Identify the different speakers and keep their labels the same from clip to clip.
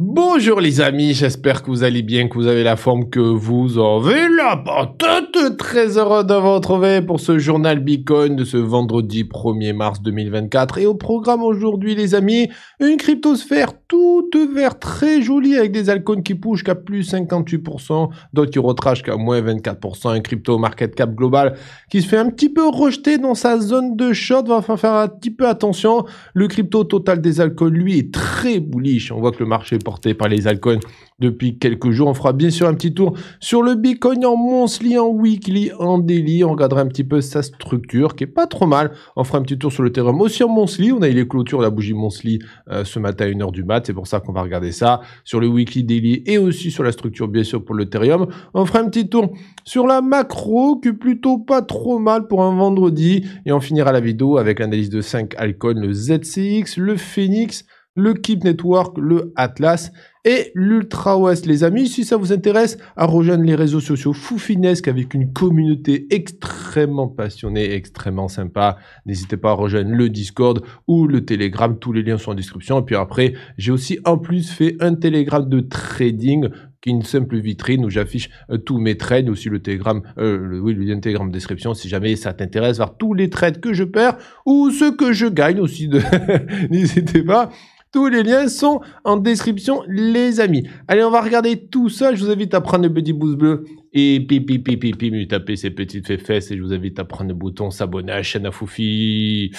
Speaker 1: Bonjour les amis, j'espère que vous allez bien, que vous avez la forme que vous avez, la patate Très heureux de vous retrouver pour ce journal Bitcoin de ce vendredi 1er mars 2024. Et au programme aujourd'hui les amis, une cryptosphère toute verte, très jolie, avec des alcools qui poussent qu'à plus 58%, d'autres qui retrachent qu'à moins 24%, un crypto market cap global qui se fait un petit peu rejeter dans sa zone de short, va faire un petit peu attention. Le crypto total des alcools, lui, est très bullish, on voit que le marché porté par les Alcons depuis quelques jours. On fera bien sûr un petit tour sur le Bitcoin en monthly, en weekly, en daily. On regardera un petit peu sa structure qui est pas trop mal. On fera un petit tour sur le Ethereum aussi en monthly. On a eu les clôtures, de la bougie monthly euh, ce matin à 1h du mat. C'est pour ça qu'on va regarder ça sur le weekly, daily et aussi sur la structure bien sûr pour le Ethereum. On fera un petit tour sur la macro qui est plutôt pas trop mal pour un vendredi. Et on finira la vidéo avec l'analyse de 5 Alcons, le ZCX, le Phoenix, le Keep Network, le Atlas et l'Ultra West, les amis. Si ça vous intéresse, à rejoindre les réseaux sociaux foufinesques avec une communauté extrêmement passionnée, extrêmement sympa. N'hésitez pas à rejoindre le Discord ou le Telegram. Tous les liens sont en description. Et puis après, j'ai aussi en plus fait un Telegram de trading qui est une simple vitrine où j'affiche euh, tous mes trades, aussi le Telegram, euh, oui, le lien Telegram description si jamais ça t'intéresse, voir tous les trades que je perds ou ceux que je gagne aussi. N'hésitez pas. Tous les liens sont en description, les amis. Allez, on va regarder tout ça. Je vous invite à prendre le petit pouce bleu et pipi pipi pipi, me taper ces petites fesses et je vous invite à prendre le bouton s'abonner à la chaîne à Foufi.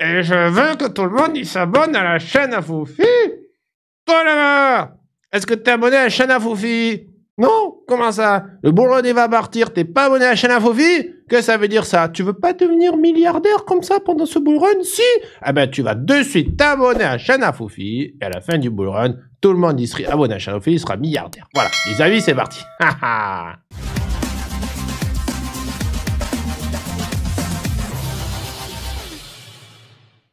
Speaker 1: Et je veux que tout le monde s'abonne à la chaîne à Foufi. Voilà Est-ce que tu es abonné à la chaîne à Foufi non Comment ça Le bullrun il va partir, t'es pas abonné à la chaîne Que ça veut dire ça Tu veux pas devenir milliardaire comme ça pendant ce bullrun Si Eh ben tu vas de suite t'abonner à la chaîne et à la fin du bullrun, tout le monde y serait abonné à la chaîne il sera milliardaire. Voilà, les amis, c'est parti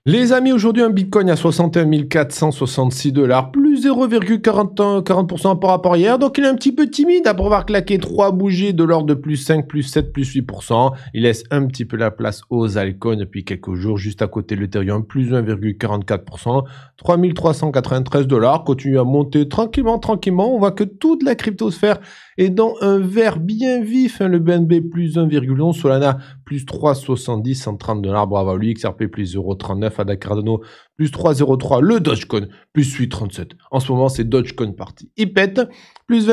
Speaker 1: Les amis, aujourd'hui un Bitcoin à 61 466 dollars, plus 0,40% par rapport à hier. Donc il est un petit peu timide après avoir claqué 3 bougies de l'ordre de plus 5, plus 7, plus 8%. Il laisse un petit peu la place aux altcoins depuis quelques jours, juste à côté de l'Ethereum, plus 1,44%. 3393 dollars, continue à monter tranquillement, tranquillement. On voit que toute la cryptosphère et dans un vert bien vif, hein, le BNB plus 1,11, Solana plus 3,70, 130 dollars, bravo à lui, XRP plus 0,39, Ada Cardano plus 3,03 le Dogecoin, plus 8,37. En ce moment, c'est Dogecoin parti. pète, plus,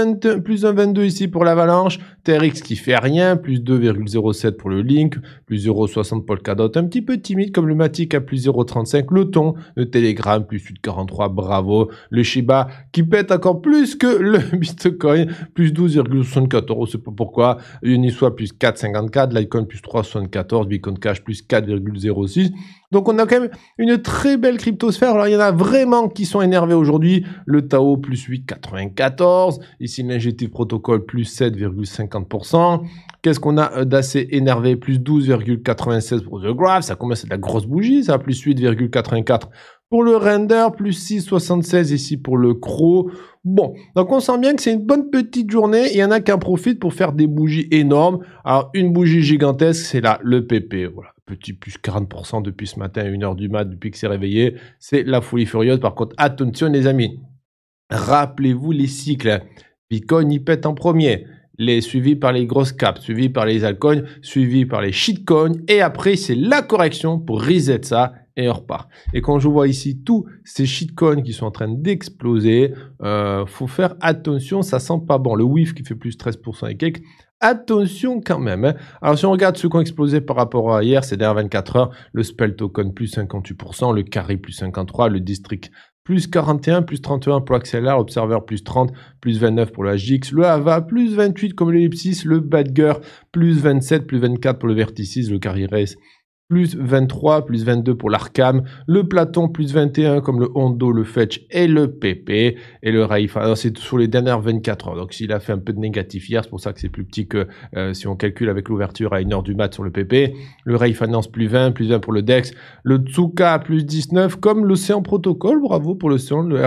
Speaker 1: plus 1,22 ici pour l'Avalanche, TRX qui fait rien, plus 2,07 pour le Link, plus 0,60 cadot. un petit peu timide comme le Matic à plus 0,35, le Ton, le Telegram, plus 8,43, bravo, le Shiba qui pète encore plus que le Bitcoin, plus 12,74, on sait pas pourquoi, Uniswap plus 4,54, l'Icon plus 3,74, Bitcoin Cash plus 4,06, donc on a quand même une très belle cryptosphère. Alors il y en a vraiment qui sont énervés aujourd'hui. Le Tao plus 8,94. Ici l'Injective Protocol plus 7,50%. Qu'est-ce qu'on a euh, d'assez énervé Plus 12,96 pour The Graph. Ça commence à de la grosse bougie, ça. Plus 8,84 pour le render, plus 6,76 ici pour le Crow. Bon, donc on sent bien que c'est une bonne petite journée. Il y en a qui en profitent pour faire des bougies énormes. Alors, une bougie gigantesque, c'est là le PP. Voilà petit plus 40% depuis ce matin, 1h du mat, depuis que c'est réveillé. C'est la folie furieuse. Par contre, attention les amis, rappelez-vous les cycles. Bitcoin y pète en premier, les, suivis par les grosses caps, suivi par les altcoins, suivi par les shitcoins. Et après, c'est la correction pour reset ça et on repart. Et quand je vois ici tous ces shitcoins qui sont en train d'exploser, euh, faut faire attention, ça sent pas bon. Le WIF qui fait plus 13% et quelques, attention quand même. Hein. Alors si on regarde ce qui explosé par rapport à hier, ces dernières 24 heures, le Spell Token plus 58%, le carré plus 53%, le District plus 41, plus 31 pour l'Axelar, Observer plus 30, plus 29 pour la GX, le Ava plus 28 comme l'Ellipsis, le Badger plus 27, plus 24 pour le Verticis, le Carry Race plus 23, plus 22 pour l'Arkham, le Platon plus 21 comme le Hondo, le Fetch et le PP, et le ray finance c'est sur les dernières 24 heures, donc s'il a fait un peu de négatif hier, c'est pour ça que c'est plus petit que euh, si on calcule avec l'ouverture à 1h du mat sur le PP, le ray annonce plus 20, plus 20 pour le Dex, le Tsuka plus 19 comme l'Océan Protocol, bravo pour l'Océan, le,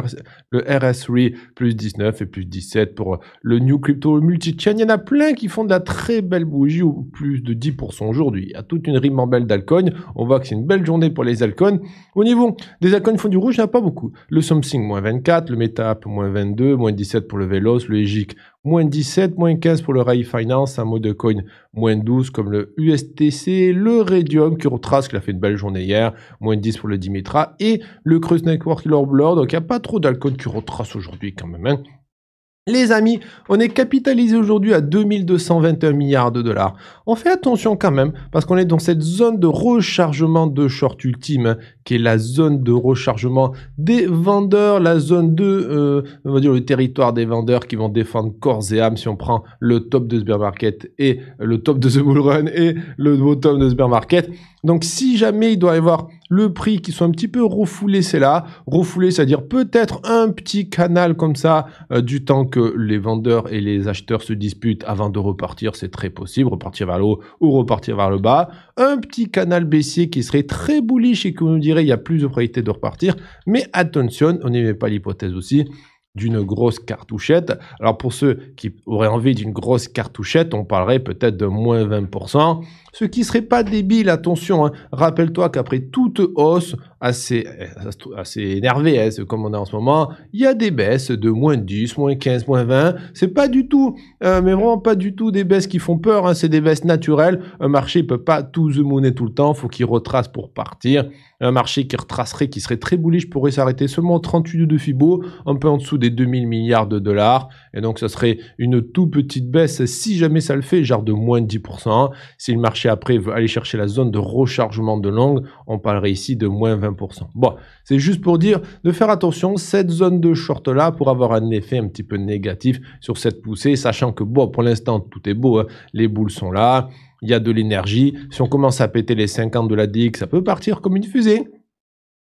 Speaker 1: le RS3 plus 19 et plus 17 pour euh, le New Crypto Chain. il y en a plein qui font de la très belle bougie ou plus de 10% aujourd'hui, il y a toute une rime en belle d'alcool on voit que c'est une belle journée pour les alcones Au niveau des altcoins font du rouge, il n'y en a pas beaucoup. Le Something, moins 24, le MetaP, moins 22, moins 17 pour le VELOS. le EGIC, moins 17, moins 15 pour le Rai Finance, un mot de coin, moins 12 comme le USTC, le Radium qui retrace, qui a fait une belle journée hier, moins 10 pour le Dimitra et le Creuse Network Lord Donc il n'y a pas trop d'alcool qui retrace aujourd'hui quand même. Hein. Les amis, on est capitalisé aujourd'hui à 2221 milliards de dollars. On fait attention quand même, parce qu'on est dans cette zone de rechargement de short ultime qui est la zone de rechargement des vendeurs, la zone de, euh, on va dire le territoire des vendeurs qui vont défendre corps et âme si on prend le top de Sbermarket Market et le top de The Bull Run et le bottom de Sbermarket. Market. Donc si jamais il doit y avoir le prix qui soit un petit peu refoulé, c'est là. Refoulé, c'est-à-dire peut-être un petit canal comme ça, euh, du temps que les vendeurs et les acheteurs se disputent avant de repartir, c'est très possible, repartir vers le haut ou repartir vers le bas un petit canal baissier qui serait très bullish et qui nous dirait il y a plus de probabilité de repartir. Mais attention, on n'y pas l'hypothèse aussi d'une grosse cartouchette. Alors pour ceux qui auraient envie d'une grosse cartouchette, on parlerait peut-être de moins 20% ce qui serait pas débile, attention. Hein. Rappelle-toi qu'après toute hausse assez, euh, assez énervée, hein, comme on a en ce moment, il y a des baisses de moins 10, moins 15, moins 20. C'est pas du tout, euh, mais vraiment pas du tout des baisses qui font peur. Hein. C'est des baisses naturelles. Un marché peut pas tout the money tout le temps. Faut qu'il retrace pour partir. Un marché qui retracerait, qui serait très bullish, pourrait s'arrêter seulement 38 de Fibo, un peu en dessous des 2000 milliards de dollars. Et donc, ce serait une tout petite baisse si jamais ça le fait, genre de moins de 10%. Si le marché après, aller chercher la zone de rechargement de longue, on parlerait ici de moins 20%. Bon, c'est juste pour dire de faire attention, cette zone de short là, pour avoir un effet un petit peu négatif sur cette poussée, sachant que bon, pour l'instant, tout est beau, hein. les boules sont là, il y a de l'énergie. Si on commence à péter les 50 de la DX, ça peut partir comme une fusée.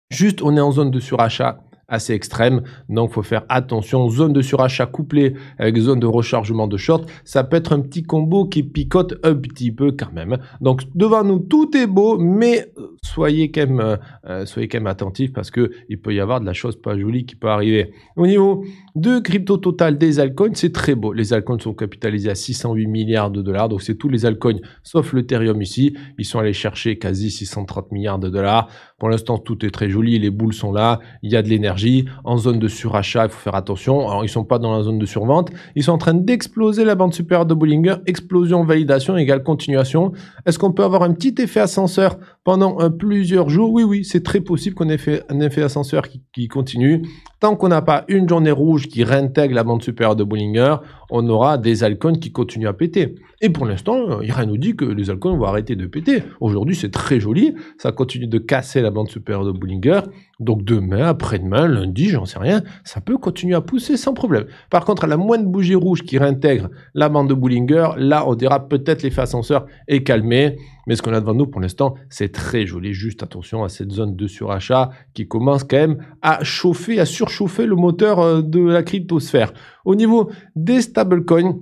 Speaker 1: Juste, on est en zone de surachat assez extrême. Donc, faut faire attention. Zone de surachat couplée avec zone de rechargement de short, ça peut être un petit combo qui picote un petit peu quand même. Donc, devant nous, tout est beau, mais euh, soyez quand même, euh, euh, soyez quand même attentifs parce que il peut y avoir de la chose pas jolie qui peut arriver. Au niveau de crypto total des altcoins, c'est très beau. Les altcoins sont capitalisés à 608 milliards de dollars. Donc, c'est tous les altcoins sauf l'Ethereum ici. Ils sont allés chercher quasi 630 milliards de dollars. Pour l'instant, tout est très joli, les boules sont là, il y a de l'énergie. En zone de surachat, il faut faire attention. Alors, ils sont pas dans la zone de survente. Ils sont en train d'exploser la bande supérieure de Bollinger. Explosion, validation égale continuation. Est-ce qu'on peut avoir un petit effet ascenseur pendant euh, plusieurs jours, oui, oui, c'est très possible qu'on ait fait un effet ascenseur qui, continue. Tant qu'on n'a pas une journée rouge qui réintègre la bande supérieure de Bollinger, on aura des alcools qui continuent à péter. Et pour l'instant, euh, il rien nous dit que les alcônes vont arrêter de péter. Aujourd'hui, c'est très joli, ça continue de casser la bande supérieure de Bollinger. Donc demain, après-demain, lundi, j'en sais rien, ça peut continuer à pousser sans problème. Par contre, à la moindre bougie rouge qui réintègre la bande de Bollinger, là, on dira peut-être l'effet ascenseur est calmé. Mais ce qu'on a devant nous pour l'instant, c'est très joli. Juste attention à cette zone de surachat qui commence quand même à chauffer, à surchauffer le moteur euh, de la cryptosphère. Au niveau des stablecoins,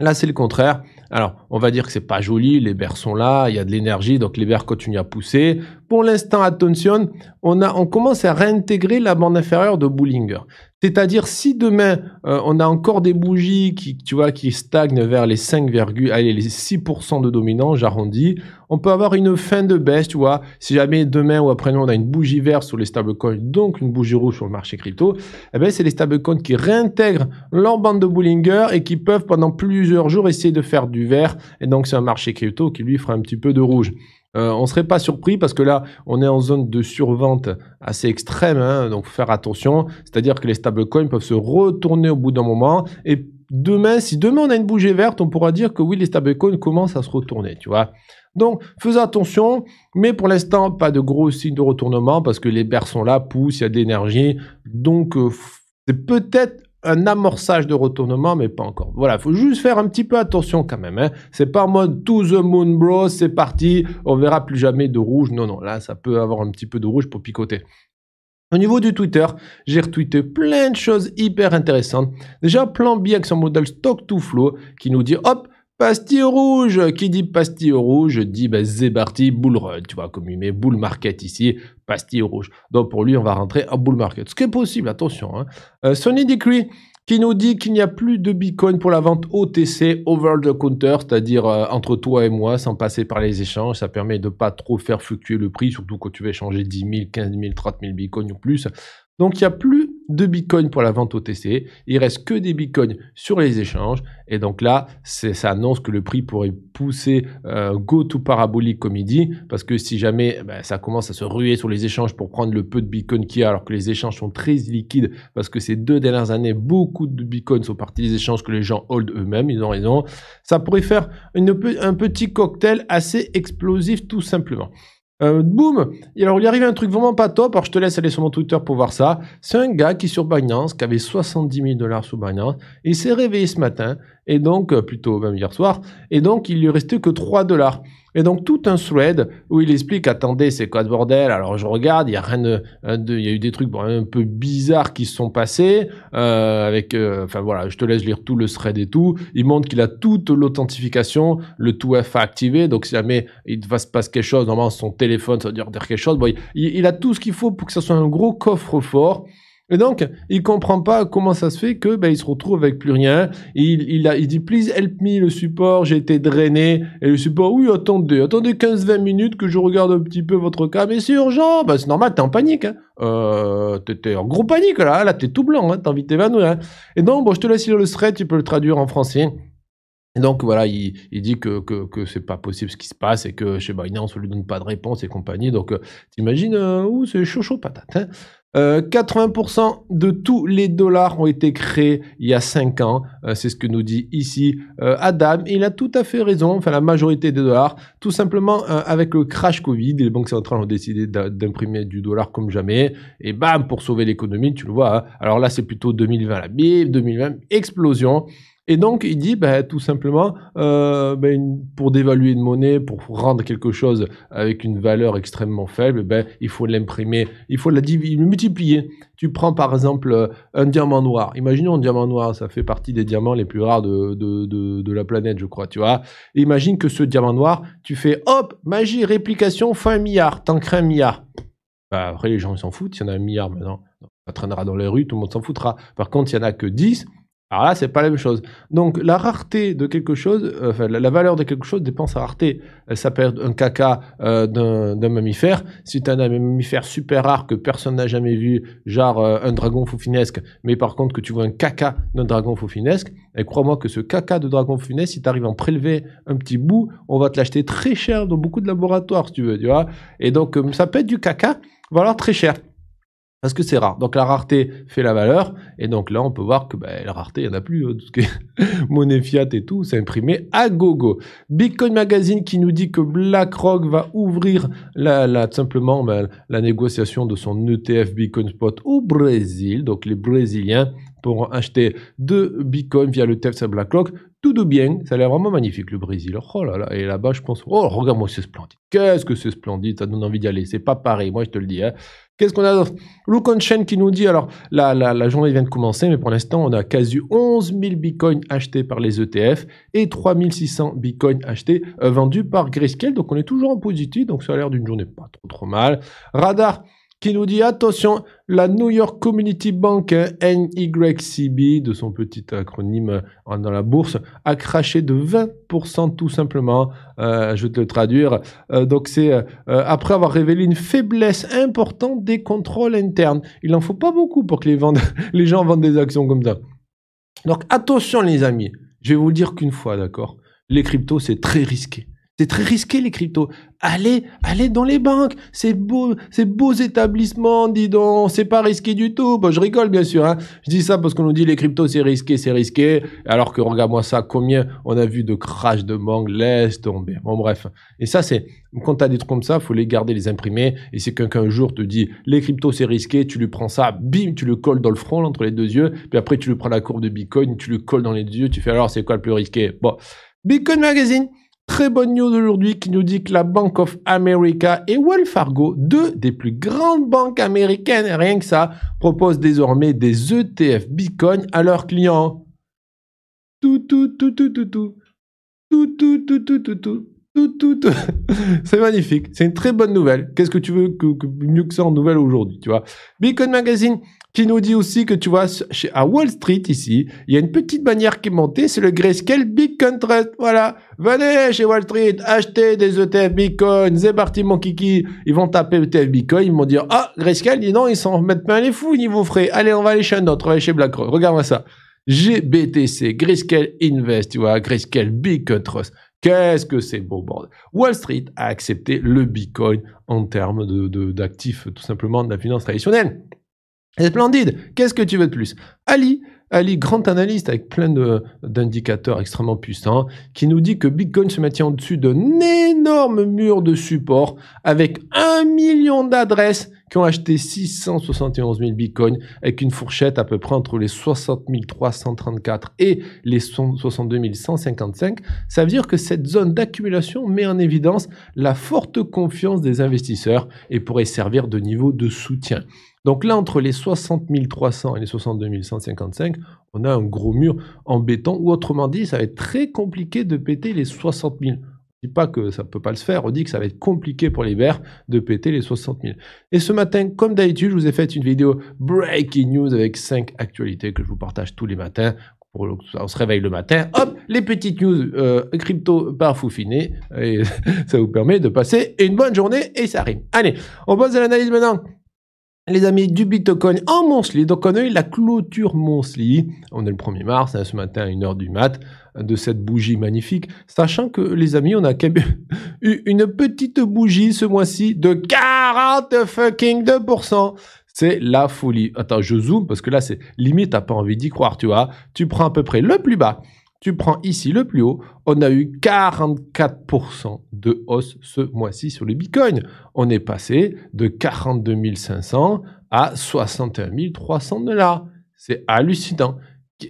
Speaker 1: là c'est le contraire. Alors, on va dire que c'est pas joli, les verts sont là, il y a de l'énergie, donc les verts continuent à pousser. Pour l'instant, attention, on, a, on commence à réintégrer la bande inférieure de Bollinger. C'est-à-dire, si demain, euh, on a encore des bougies qui, tu vois, qui stagnent vers les 5, allez, les 6% de dominant j'arrondis, on peut avoir une fin de baisse, tu vois. Si jamais demain ou après-demain, on a une bougie verte sur les stablecoins, donc une bougie rouge sur le marché crypto, eh ben, c'est les stablecoins qui réintègrent leur bande de Bollinger et qui peuvent, pendant plusieurs jours, essayer de faire du vert, et donc c'est un marché crypto qui lui fera un petit peu de rouge. Euh, on ne serait pas surpris parce que là, on est en zone de survente assez extrême, hein. donc faire attention. C'est-à-dire que les stablecoins peuvent se retourner au bout d'un moment et demain, si demain on a une bougie verte, on pourra dire que oui, les stablecoins commencent à se retourner, tu vois. Donc, fais attention, mais pour l'instant, pas de gros signes de retournement parce que les berges sont là, poussent, il y a de l'énergie. Donc, euh, c'est peut-être un amorçage de retournement, mais pas encore. Voilà, il faut juste faire un petit peu attention quand même. Hein. C'est pas en mode to the moon, bro, c'est parti, on verra plus jamais de rouge. Non, non, là, ça peut avoir un petit peu de rouge pour picoter. Au niveau du Twitter, j'ai retweeté plein de choses hyper intéressantes. Déjà, Plan B avec son modèle Stock to Flow qui nous dit hop, Pastille rouge Qui dit pastille rouge dit Zebarty ben, Zébarty Bull Run. Tu vois, comme il met Bull Market ici, pastille rouge. Donc pour lui, on va rentrer à Bull Market. Ce qui est possible, attention. Hein. Euh, Sony Decree qui nous dit qu'il n'y a plus de Bitcoin pour la vente OTC, over the counter, c'est-à-dire euh, entre toi et moi, sans passer par les échanges. Ça permet de pas trop faire fluctuer le prix, surtout quand tu veux échanger 10 000, 15 000, 30 000 Bitcoin ou plus. Donc il n'y a plus de Bitcoin pour la vente au OTC. Il reste que des Bitcoins sur les échanges. Et donc là, ça annonce que le prix pourrait pousser euh, go to parabolique comme il dit, parce que si jamais ben, ça commence à se ruer sur les échanges pour prendre le peu de Bitcoin qu'il y a, alors que les échanges sont très liquides, parce que ces deux dernières années, beaucoup de Bitcoins sont partis des échanges que les gens hold eux-mêmes, ils ont raison. Ça pourrait faire une, un petit cocktail assez explosif tout simplement. Euh, Boom Et Alors, il est arrivé un truc vraiment pas top. Alors, je te laisse aller sur mon Twitter pour voir ça. C'est un gars qui, sur Binance, qui avait 70 000 dollars sous Binance, il s'est réveillé ce matin et donc, euh, plutôt même hier soir. Et donc, il lui restait que 3 dollars. Et donc, tout un thread où il explique, attendez, c'est quoi ce bordel Alors, je regarde, il y a rien de, euh, il y a eu des trucs un peu bizarres qui se sont passés, euh, avec, enfin voilà, je te laisse lire tout le thread et tout. Il montre qu'il a toute l'authentification, le 2FA activé, donc si jamais il va se passer quelque chose, normalement, son téléphone, ça veut dire, quelque chose. Bon, il, il a tout ce qu'il faut pour que ça soit un gros coffre-fort. Et donc, il comprend pas comment ça se fait que ben, il se retrouve avec plus rien. Il, il, a, il dit, please help me, le support, j'ai été drainé. Et le support, oui, attendez, attendez 15-20 minutes que je regarde un petit peu votre cas. Mais c'est urgent, ben, c'est normal, t'es en panique. Hein. Euh, t'es en gros panique, là, là, t'es tout blanc, hein, t'as envie de t'évanouir. Hein. Et donc, bon, je te laisse lire le thread, tu peux le traduire en français. Et donc voilà, il, il dit que, que, que c'est pas possible ce qui se passe et que chez Binance on lui donne pas de réponse et compagnie. Donc euh, tu imagines euh, où c'est chaud chaud patate. Hein. 80% euh, de tous les dollars ont été créés il y a 5 ans. Euh, c'est ce que nous dit ici euh, Adam. il a tout à fait raison, enfin la majorité des dollars. Tout simplement, avec le crash Covid, les banques centrales ont décidé d'imprimer du dollar comme jamais. Et bam, pour sauver l'économie, tu le vois. Hein. Alors là, c'est plutôt 2020 la bip, 2020, explosion. Et donc, il dit ben, tout simplement, euh, ben, pour dévaluer une monnaie, pour rendre quelque chose avec une valeur extrêmement faible, ben, il faut l'imprimer, il faut la multiplier. Tu prends par exemple euh, un diamant noir. Imaginons un diamant noir, ça fait partie des diamants les plus rares de, la planète, je crois, tu vois. imagine que ce diamant noir, tu fais hop, magie, réplication, fin milliard, t'en crées un milliard. après, les gens s'en foutent, il y en a un milliard maintenant. Ça traînera dans les rues, tout le monde s'en foutra. Par contre, il n'y en a que 10 alors là, c'est pas la même chose. Donc la rareté de quelque chose, euh, enfin, la, valeur de quelque chose dépend de sa rareté. Euh, ça peut être un caca euh, d'un mammifère. Si tu as un mammifère super rare que personne n'a jamais vu, genre un dragon faufinesque, mais par contre que tu vois un caca d'un dragon faufinesque, et eh, crois-moi que ce caca de dragon faufinesque, si tu arrives à en prélever un petit bout, on va te l'acheter très cher dans beaucoup de laboratoires, si tu veux, tu vois. Et donc ça peut être du caca, voilà, très cher parce que c'est rare. Donc la rareté fait la valeur, et donc là on peut voir que ben, la rareté, il n'y en a plus, hein, ce monnaie fiat et tout, c'est imprimé à gogo. Bitcoin Magazine qui nous dit que BlackRock va ouvrir la, simplement ben, la négociation de son ETF Bitcoin Spot au Brésil, donc les Brésiliens pour acheter deux bitcoins via le Tesla à BlackRock. Tout de bien, ça a l'air vraiment magnifique le Brésil. Oh là là, et là-bas je pense, oh regarde-moi c'est splendide. Qu'est-ce que c'est splendide, ça donne envie d'y aller. C'est pas pareil, moi je te le dis. Hein. Qu'est-ce qu'on a Lou Chen qui nous dit, alors la, la, la, journée vient de commencer, mais pour l'instant on a quasi 11 000 bitcoins achetés par les ETF et 3600 bitcoins achetés, euh, vendus par Grayscale. Donc on est toujours en positif, donc ça a l'air d'une journée pas trop trop mal. Radar qui nous dit attention, la New York Community Bank, NYCB, de son petit acronyme dans la bourse, a craché de 20% tout simplement. Euh, je vais te le traduire. Euh, donc, c'est euh, après avoir révélé une faiblesse importante des contrôles internes. Il n'en faut pas beaucoup pour que les, les gens vendent des actions comme ça. Donc, attention, les amis. Je vais vous le dire qu'une fois, d'accord Les cryptos, c'est très risqué. C'est très risqué les cryptos. Allez, allez dans les banques. c'est beau, c'est beaux établissements, dis donc, c'est pas risqué du tout. Bon, je rigole bien sûr. Hein. Je dis ça parce qu'on nous dit les cryptos c'est risqué, c'est risqué. Alors que regarde-moi ça, combien on a vu de crash de banque, laisse tomber. Bon bref. Et ça c'est quand t'as des trucs comme ça, faut les garder, les imprimer. Et si quelqu'un un jour te dit les cryptos c'est risqué, tu lui prends ça, bim, tu le colles dans le front entre les deux yeux. Puis après tu lui prends la courbe de Bitcoin, tu le colles dans les deux yeux. Tu fais alors c'est quoi le plus risqué Bon, Bitcoin Magazine. Très bonne news aujourd'hui qui nous dit que la Bank of America et Wells Fargo, deux des plus grandes banques américaines, rien que ça, proposent désormais des ETF Bitcoin à leurs clients. tout, tout, tout, tout. Tout, tout, tout, tout, tout, tout. Tout, tout, c'est magnifique. C'est une très bonne nouvelle. Qu'est-ce que tu veux que, mieux que ça en nouvelle aujourd'hui, tu vois Bitcoin Magazine qui nous dit aussi que tu vois chez, à Wall Street ici, il y a une petite bannière qui est montée, c'est le Grayscale Bitcoin Trust. Voilà, venez chez Wall Street, achetez des ETF Bitcoin. C'est parti mon kiki. Ils vont taper ETF Bitcoin, ils vont dire ah Grayscale, dis non, ils s'en mettent plein les fous niveau frais. Allez, on va aller chez un autre, on va aller chez BlackRock. Regarde-moi ça. GBTC, Grayscale Invest, tu vois, Grayscale Bitcoin Trust. Qu'est-ce que c'est beau bordel Wall Street a accepté le Bitcoin en termes d'actifs, tout simplement, de la finance traditionnelle. Splendide Qu'est-ce que tu veux de plus Ali, Ali, grand analyste avec plein d'indicateurs extrêmement puissants, qui nous dit que Bitcoin se maintient au-dessus d'un énorme mur de support avec un million d'adresses qui ont acheté 671 000 bitcoins avec une fourchette à peu près entre les 60 334 et les 62 155. Ça veut dire que cette zone d'accumulation met en évidence la forte confiance des investisseurs et pourrait servir de niveau de soutien. Donc là, entre les 60 300 et les 62 155, on a un gros mur en béton, ou autrement dit, ça va être très compliqué de péter les 60 000 pas que ça ne peut pas le faire, on dit que ça va être compliqué pour les l'hiver de péter les 60 000. Et ce matin, comme d'habitude, je vous ai fait une vidéo breaking news avec 5 actualités que je vous partage tous les matins. on se réveille le matin, hop, les petites news euh, crypto par Foufiné, et ça vous permet de passer une bonne journée et ça rime. Allez, on passe à l'analyse maintenant les amis du Bitcoin en monthly, Donc on a eu la clôture monthly. On est le 1er mars, hein, ce matin à 1h du mat, de cette bougie magnifique. Sachant que les amis, on a eu une petite bougie ce mois-ci de 40 fucking 2%. C'est la folie. Attends, je zoome parce que là, c'est limite, t'as pas envie d'y croire, tu vois. Tu prends à peu près le plus bas. Tu prends ici le plus haut, on a eu 44% de hausse ce mois-ci sur le Bitcoin. On est passé de 42 500 à 61 300 dollars. C'est hallucinant.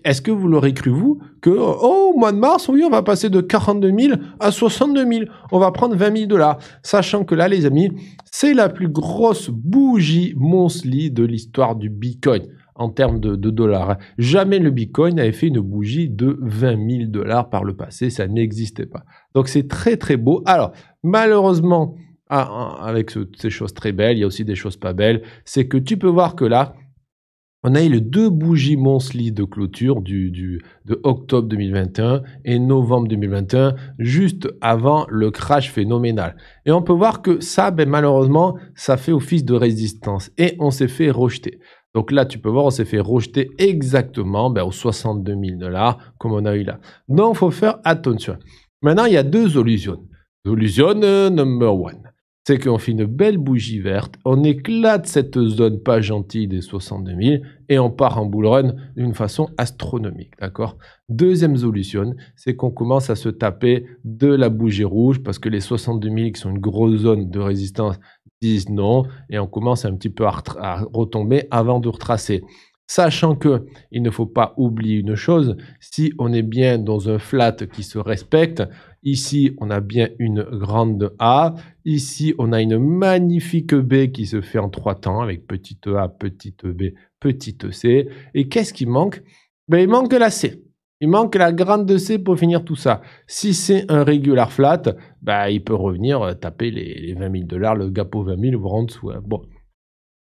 Speaker 1: Est-ce que vous l'aurez cru, vous, que, oh, au mois de mars, oui, on va passer de 42 000 à 62 000. On va prendre 20 000 dollars. Sachant que là, les amis, c'est la plus grosse bougie monthly de l'histoire du Bitcoin en termes de, dollars. Jamais le Bitcoin n'avait fait une bougie de 20 000 dollars par le passé, ça n'existait pas. Donc c'est très très beau. Alors malheureusement, ah, ah, avec ces choses très belles, il y a aussi des choses pas belles, c'est que tu peux voir que là, on a eu les deux bougies monthly de clôture du, de octobre 2021 et novembre 2021, juste avant le crash phénoménal. Et on peut voir que ça, ben, malheureusement, ça fait office de résistance et on s'est fait rejeter. Donc là, tu peux voir, on s'est fait rejeter exactement ben, aux 62 000 dollars comme on a eu là. Donc, il faut faire attention. Maintenant, il y a deux solutions. Solution euh, number one, c'est qu'on fait une belle bougie verte, on éclate cette zone pas gentille des 62 000 et on part en bull run d'une façon astronomique, Deuxième solution, c'est qu'on commence à se taper de la bougie rouge parce que les 62 000 qui sont une grosse zone de résistance non, et on commence un petit peu à, retomber avant de retracer. Sachant que il ne faut pas oublier une chose, si on est bien dans un flat qui se respecte, ici on a bien une grande A, ici on a une magnifique B qui se fait en trois temps avec petite A, petite B, petite C. Et qu'est-ce qui manque mais ben, Il manque la C. Il manque la grande de C pour finir tout ça. Si c'est un regular flat, bah, il peut revenir euh, taper les, 20 000 dollars, le gap 20 000, ou en Bon.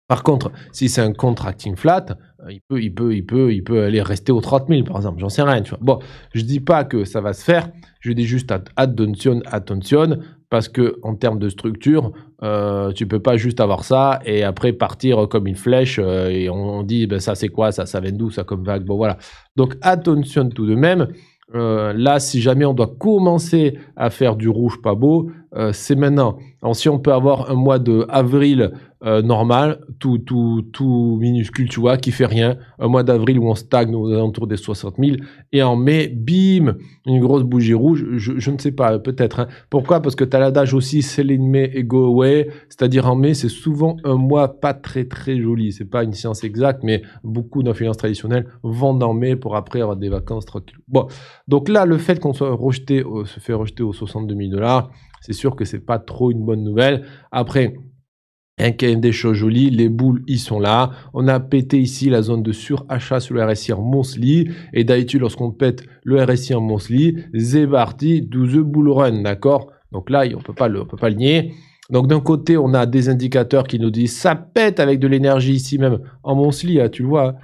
Speaker 1: Par contre, si c'est un contracting flat, euh, il peut, il peut, il peut, il peut aller rester aux 30 000 par exemple. J'en sais rien. Tu vois. Bon, je dis pas que ça va se faire. Je dis juste attention, attention parce que en termes de structure, tu euh, tu peux pas juste avoir ça et après partir comme une flèche euh, et on, dit ben, ça c'est quoi ça ça vient d'où ça comme vague bon voilà donc attention tout de même euh, là si jamais on doit commencer à faire du rouge pas beau c'est maintenant Alors, si on peut avoir un mois de avril euh, normal, tout, tout, tout minuscule, tu vois, qui fait rien. Un mois d'avril où on stagne aux alentours des 60 000. Et en mai, bim, une grosse bougie rouge. Je, ne sais pas, peut-être. Hein. Pourquoi Parce que tu as l'adage aussi, c'est in May et go away. C'est-à-dire en mai, c'est souvent un mois pas très très joli. C'est pas une science exacte, mais beaucoup d'influences traditionnelles vendent en mai pour après avoir des vacances tranquilles. Bon, donc là, le fait qu'on soit rejeté, euh, se fait rejeter aux 62 000 dollars, c'est sûr que c'est pas trop une bonne nouvelle. Après, un quand des choses jolies, les boules ils sont là. On a pété ici la zone de surachat sur le RSI en monthly. Et d'habitude, lorsqu'on pète le RSI en monthly, c'est parti, 12 bull run, d'accord Donc là, on peut pas le, peut pas le nier. Donc d'un côté, on a des indicateurs qui nous disent ça pète avec de l'énergie ici même en monthly, hein, tu le vois.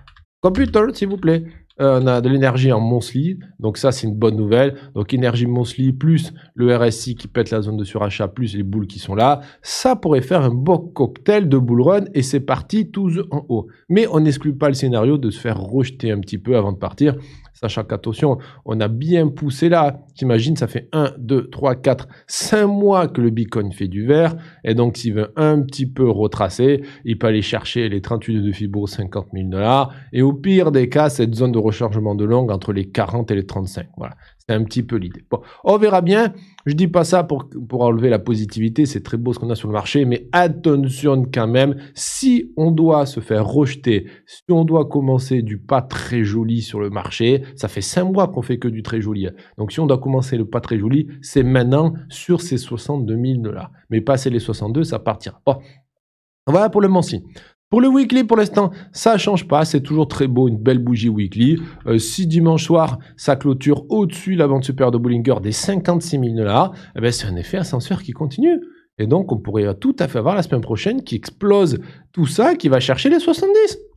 Speaker 1: Computer, s'il vous plaît. Euh, on a de l'énergie en monthly, donc ça c'est une bonne nouvelle. Donc énergie monthly plus le RSI qui pète la zone de surachat plus les boules qui sont là, ça pourrait faire un beau cocktail de bull run et c'est parti tous en haut. Mais on n'exclut pas le scénario de se faire rejeter un petit peu avant de partir Sachant qu'attention, on a bien poussé là. T'imagines, ça fait 1, 2, 3, 4, 5 mois que le Bitcoin fait du vert. Et donc, s'il veut un petit peu retracer, il peut aller chercher les 38 de Fibonacci, 50 000 dollars. Et au pire des cas, cette zone de rechargement de longue entre les 40 et les 35. Voilà. C'est un petit peu l'idée. Bon, on verra bien. Je ne dis pas ça pour, pour enlever la positivité. C'est très beau ce qu'on a sur le marché, mais attention quand même. Si on doit se faire rejeter, si on doit commencer du pas très joli sur le marché, ça fait cinq mois qu'on fait que du très joli. Hein. Donc si on doit commencer le pas très joli, c'est maintenant sur ces 62 000 dollars. Mais passer les 62, ça partira. voilà pour le Mansi. Pour le weekly, pour l'instant, ça change pas. C'est toujours très beau, une belle bougie weekly. Euh, si dimanche soir, ça clôture au-dessus la vente supérieure de Bollinger des 56 000 eh ben, c'est un effet ascenseur qui continue. Et donc, on pourrait tout à fait avoir la semaine prochaine qui explose tout ça, qui va chercher les 70,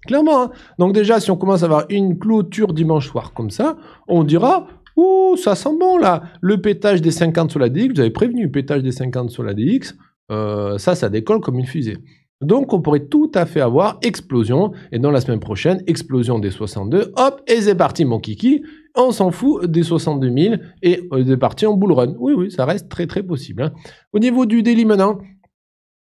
Speaker 1: clairement. Hein. Donc déjà, si on commence à avoir une clôture dimanche soir comme ça, on dira, ouh, ça sent bon là, le pétage des 50 sur la DX, vous avez prévenu, pétage des 50 sur la DX, euh, ça, ça décolle comme une fusée. Donc on pourrait tout à fait avoir explosion, et dans la semaine prochaine, explosion des 62, hop, et c'est parti mon kiki, on s'en fout des 62 000, et euh, c'est parti en bull run. Oui, oui, ça reste très très possible. Hein. Au niveau du daily maintenant,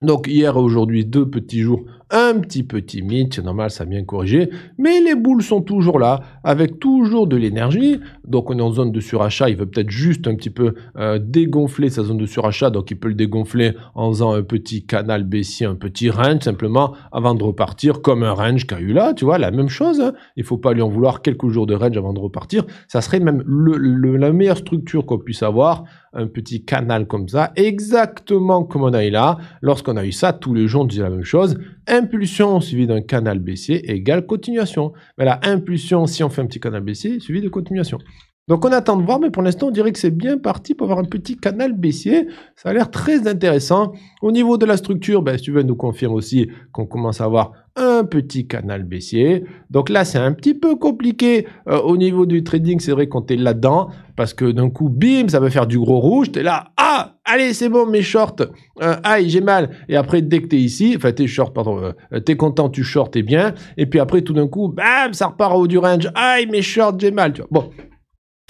Speaker 1: donc hier et aujourd'hui, deux petits jours, un petit petit timide, c'est normal, ça vient bien corrigé, mais les boules sont toujours là, avec toujours de l'énergie. Donc on est en zone de surachat, il veut peut-être juste un petit peu euh, dégonfler sa zone de surachat, donc il peut le dégonfler en faisant un petit canal baissier, un petit range simplement, avant de repartir, comme un range qu'a eu là, tu vois, la même chose. il hein. Il faut pas lui en vouloir quelques jours de range avant de repartir. Ça serait même la meilleure structure qu'on puisse avoir un petit canal comme ça, exactement comme on a eu là. Lorsqu'on a eu ça, tous les jours, on disait la même chose. Impulsion suivie d'un canal baissier égale continuation. Mais la impulsion, si on fait un petit canal baissier, suivi de continuation. Donc on attend de voir, mais pour l'instant, on dirait que c'est bien parti pour avoir un petit canal baissier. Ça a l'air très intéressant. Au niveau de la structure, ben, si tu veux, nous confirmer aussi qu'on commence à avoir un petit canal baissier. Donc là, c'est un petit peu compliqué euh, au niveau du trading. C'est vrai qu'on est là-dedans, parce que d'un coup, bim, ça va faire du gros rouge. T'es là, ah, allez, c'est bon, mes shorts, euh, aïe, j'ai mal. Et après, dès que t'es ici, enfin, t'es short, pardon, euh, t'es content, tu shorts, t'es bien. Et puis après, tout d'un coup, bam, ça repart au haut du range, aïe, mes shorts, j'ai mal. Tu vois. Bon,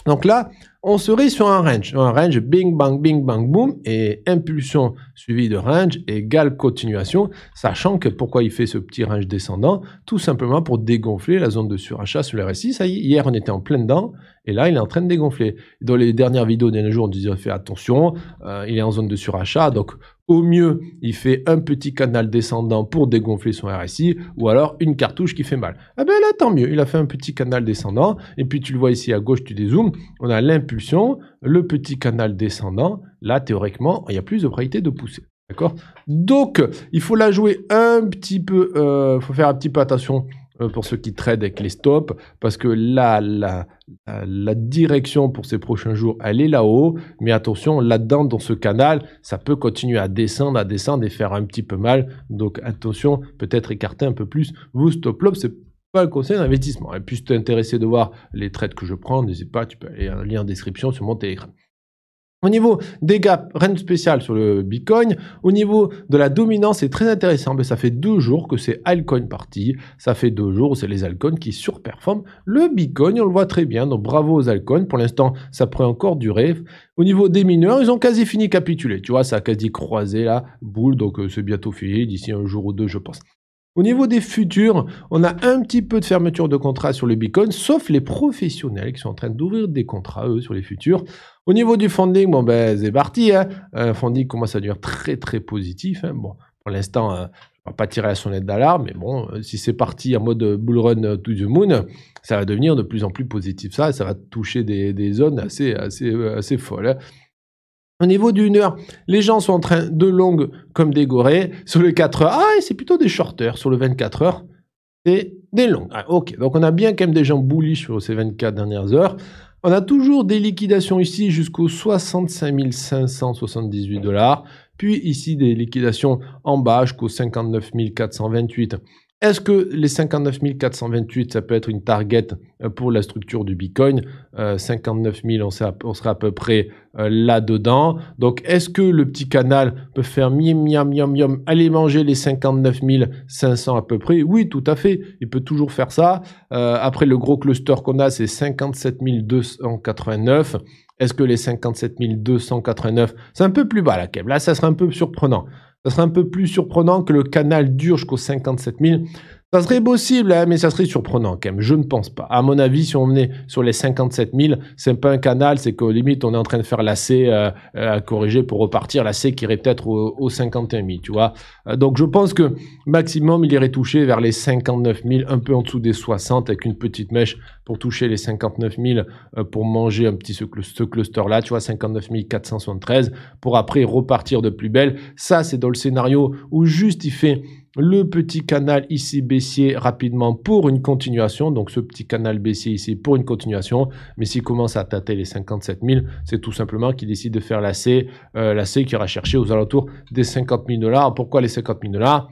Speaker 1: donc là, on se serait sur un range, un range bing bang bing bang boom et impulsion suivie de range égale continuation, sachant que pourquoi il fait ce petit range descendant, tout simplement pour dégonfler la zone de surachat sur le RSI. Ça y est, hier on était en pleine dent, et là il est en train de dégonfler. Dans les dernières vidéos derniers jours, on disait fais attention, euh, il est en zone de surachat, donc au mieux, il fait un petit canal descendant pour dégonfler son RSI, ou alors une cartouche qui fait mal. Ah ben là, tant mieux, il a fait un petit canal descendant, et puis tu le vois ici à gauche, tu dézooms, on a l'impulsion, le petit canal descendant, là, théoriquement, il y a plus de probabilité de pousser. D'accord Donc, il faut la jouer un petit peu, il euh, faut faire un petit peu attention euh, pour ceux qui tradent avec les stops, parce que là, la, direction pour ces prochains jours, elle est là-haut, mais attention, là-dedans, dans ce canal, ça peut continuer à descendre, à descendre et faire un petit peu mal. Donc attention, peut-être écarter un peu plus vous, stop-loss, c'est pas le conseil d'investissement. Et puis, si tu es intéressé de voir les trades que je prends, n'hésite pas, tu peux aller un lien en description sur mon Telegram. Au niveau des gaps, rien de spécial sur le Bitcoin. Au niveau de la dominance, c'est très intéressant. Mais ça fait deux jours que c'est Alcoin parti. Ça fait deux jours, c'est les Alcoins qui surperforment le Bitcoin. On le voit très bien. Donc bravo aux Alcoins, Pour l'instant, ça pourrait encore durer. Au niveau des mineurs, ils ont quasi fini capituler. Tu vois, ça a quasi croisé la boule. Donc euh, c'est bientôt fini. D'ici un jour ou deux, je pense. Au niveau des futurs, on a un petit peu de fermeture de contrats sur le Bitcoin, sauf les professionnels qui sont en train d'ouvrir des contrats, eux, sur les futurs. Au niveau du funding, bon, ben, c'est parti. Hein. Un funding commence à devenir très, très positif. Hein. Bon, pour l'instant, on ne va pas tirer la sonnette d'alarme, mais bon, euh, si c'est parti en mode bull run to the moon, ça va devenir de plus en plus positif. Ça, ça va toucher des, des zones assez, assez, euh, assez folles. Hein. Au niveau d'une heure, les gens sont en train de longues comme des gorées. Sur le 4 heures, ah, c'est plutôt des shorters. Sur le 24 heures, c'est des longues. ok, donc on a bien quand même des gens bullish sur ces 24 dernières heures. On a toujours des liquidations ici jusqu'aux 65 578 dollars. Puis ici des liquidations en bas jusqu'aux 59 428. Est-ce que les 59 428, ça peut être une target euh, pour la structure du Bitcoin 59 euh, 000, on, sera, à peu près euh, là-dedans. Donc, est-ce que le petit canal peut faire miam, miam, miam, miam, aller manger les 59 500 à peu près Oui, tout à fait. Il peut toujours faire ça. après, le gros cluster qu'on a, c'est 57 289. Est-ce que les 57 289, c'est un peu plus bas la cave Là, ça serait un peu surprenant. Ce serait un peu plus surprenant que le canal dure jusqu'aux 57 000. Ça serait possible, hein, mais ça serait surprenant quand même. Je ne pense pas. À mon avis, si on venait sur les 57 000, c'est pas un canal, c'est qu'au limite, on est en train de faire la C à euh, euh, corriger pour repartir, la C qui irait peut-être aux au 51 000, tu vois. Euh, donc je pense que maximum, il irait toucher vers les 59 000, un peu en dessous des 60, avec une petite mèche pour toucher les 59 000, pour manger un petit ce cluster-là, tu vois, 59 473, pour après repartir de plus belle. Ça, c'est dans le scénario où juste il fait le petit canal ici baissier rapidement pour une continuation. Donc ce petit canal baissier ici pour une continuation. Mais s'il commence à tâter les 57 000, c'est tout simplement qu'il décide de faire la C, euh, qui ira chercher aux alentours des 50 000 dollars. Pourquoi les 50 000 dollars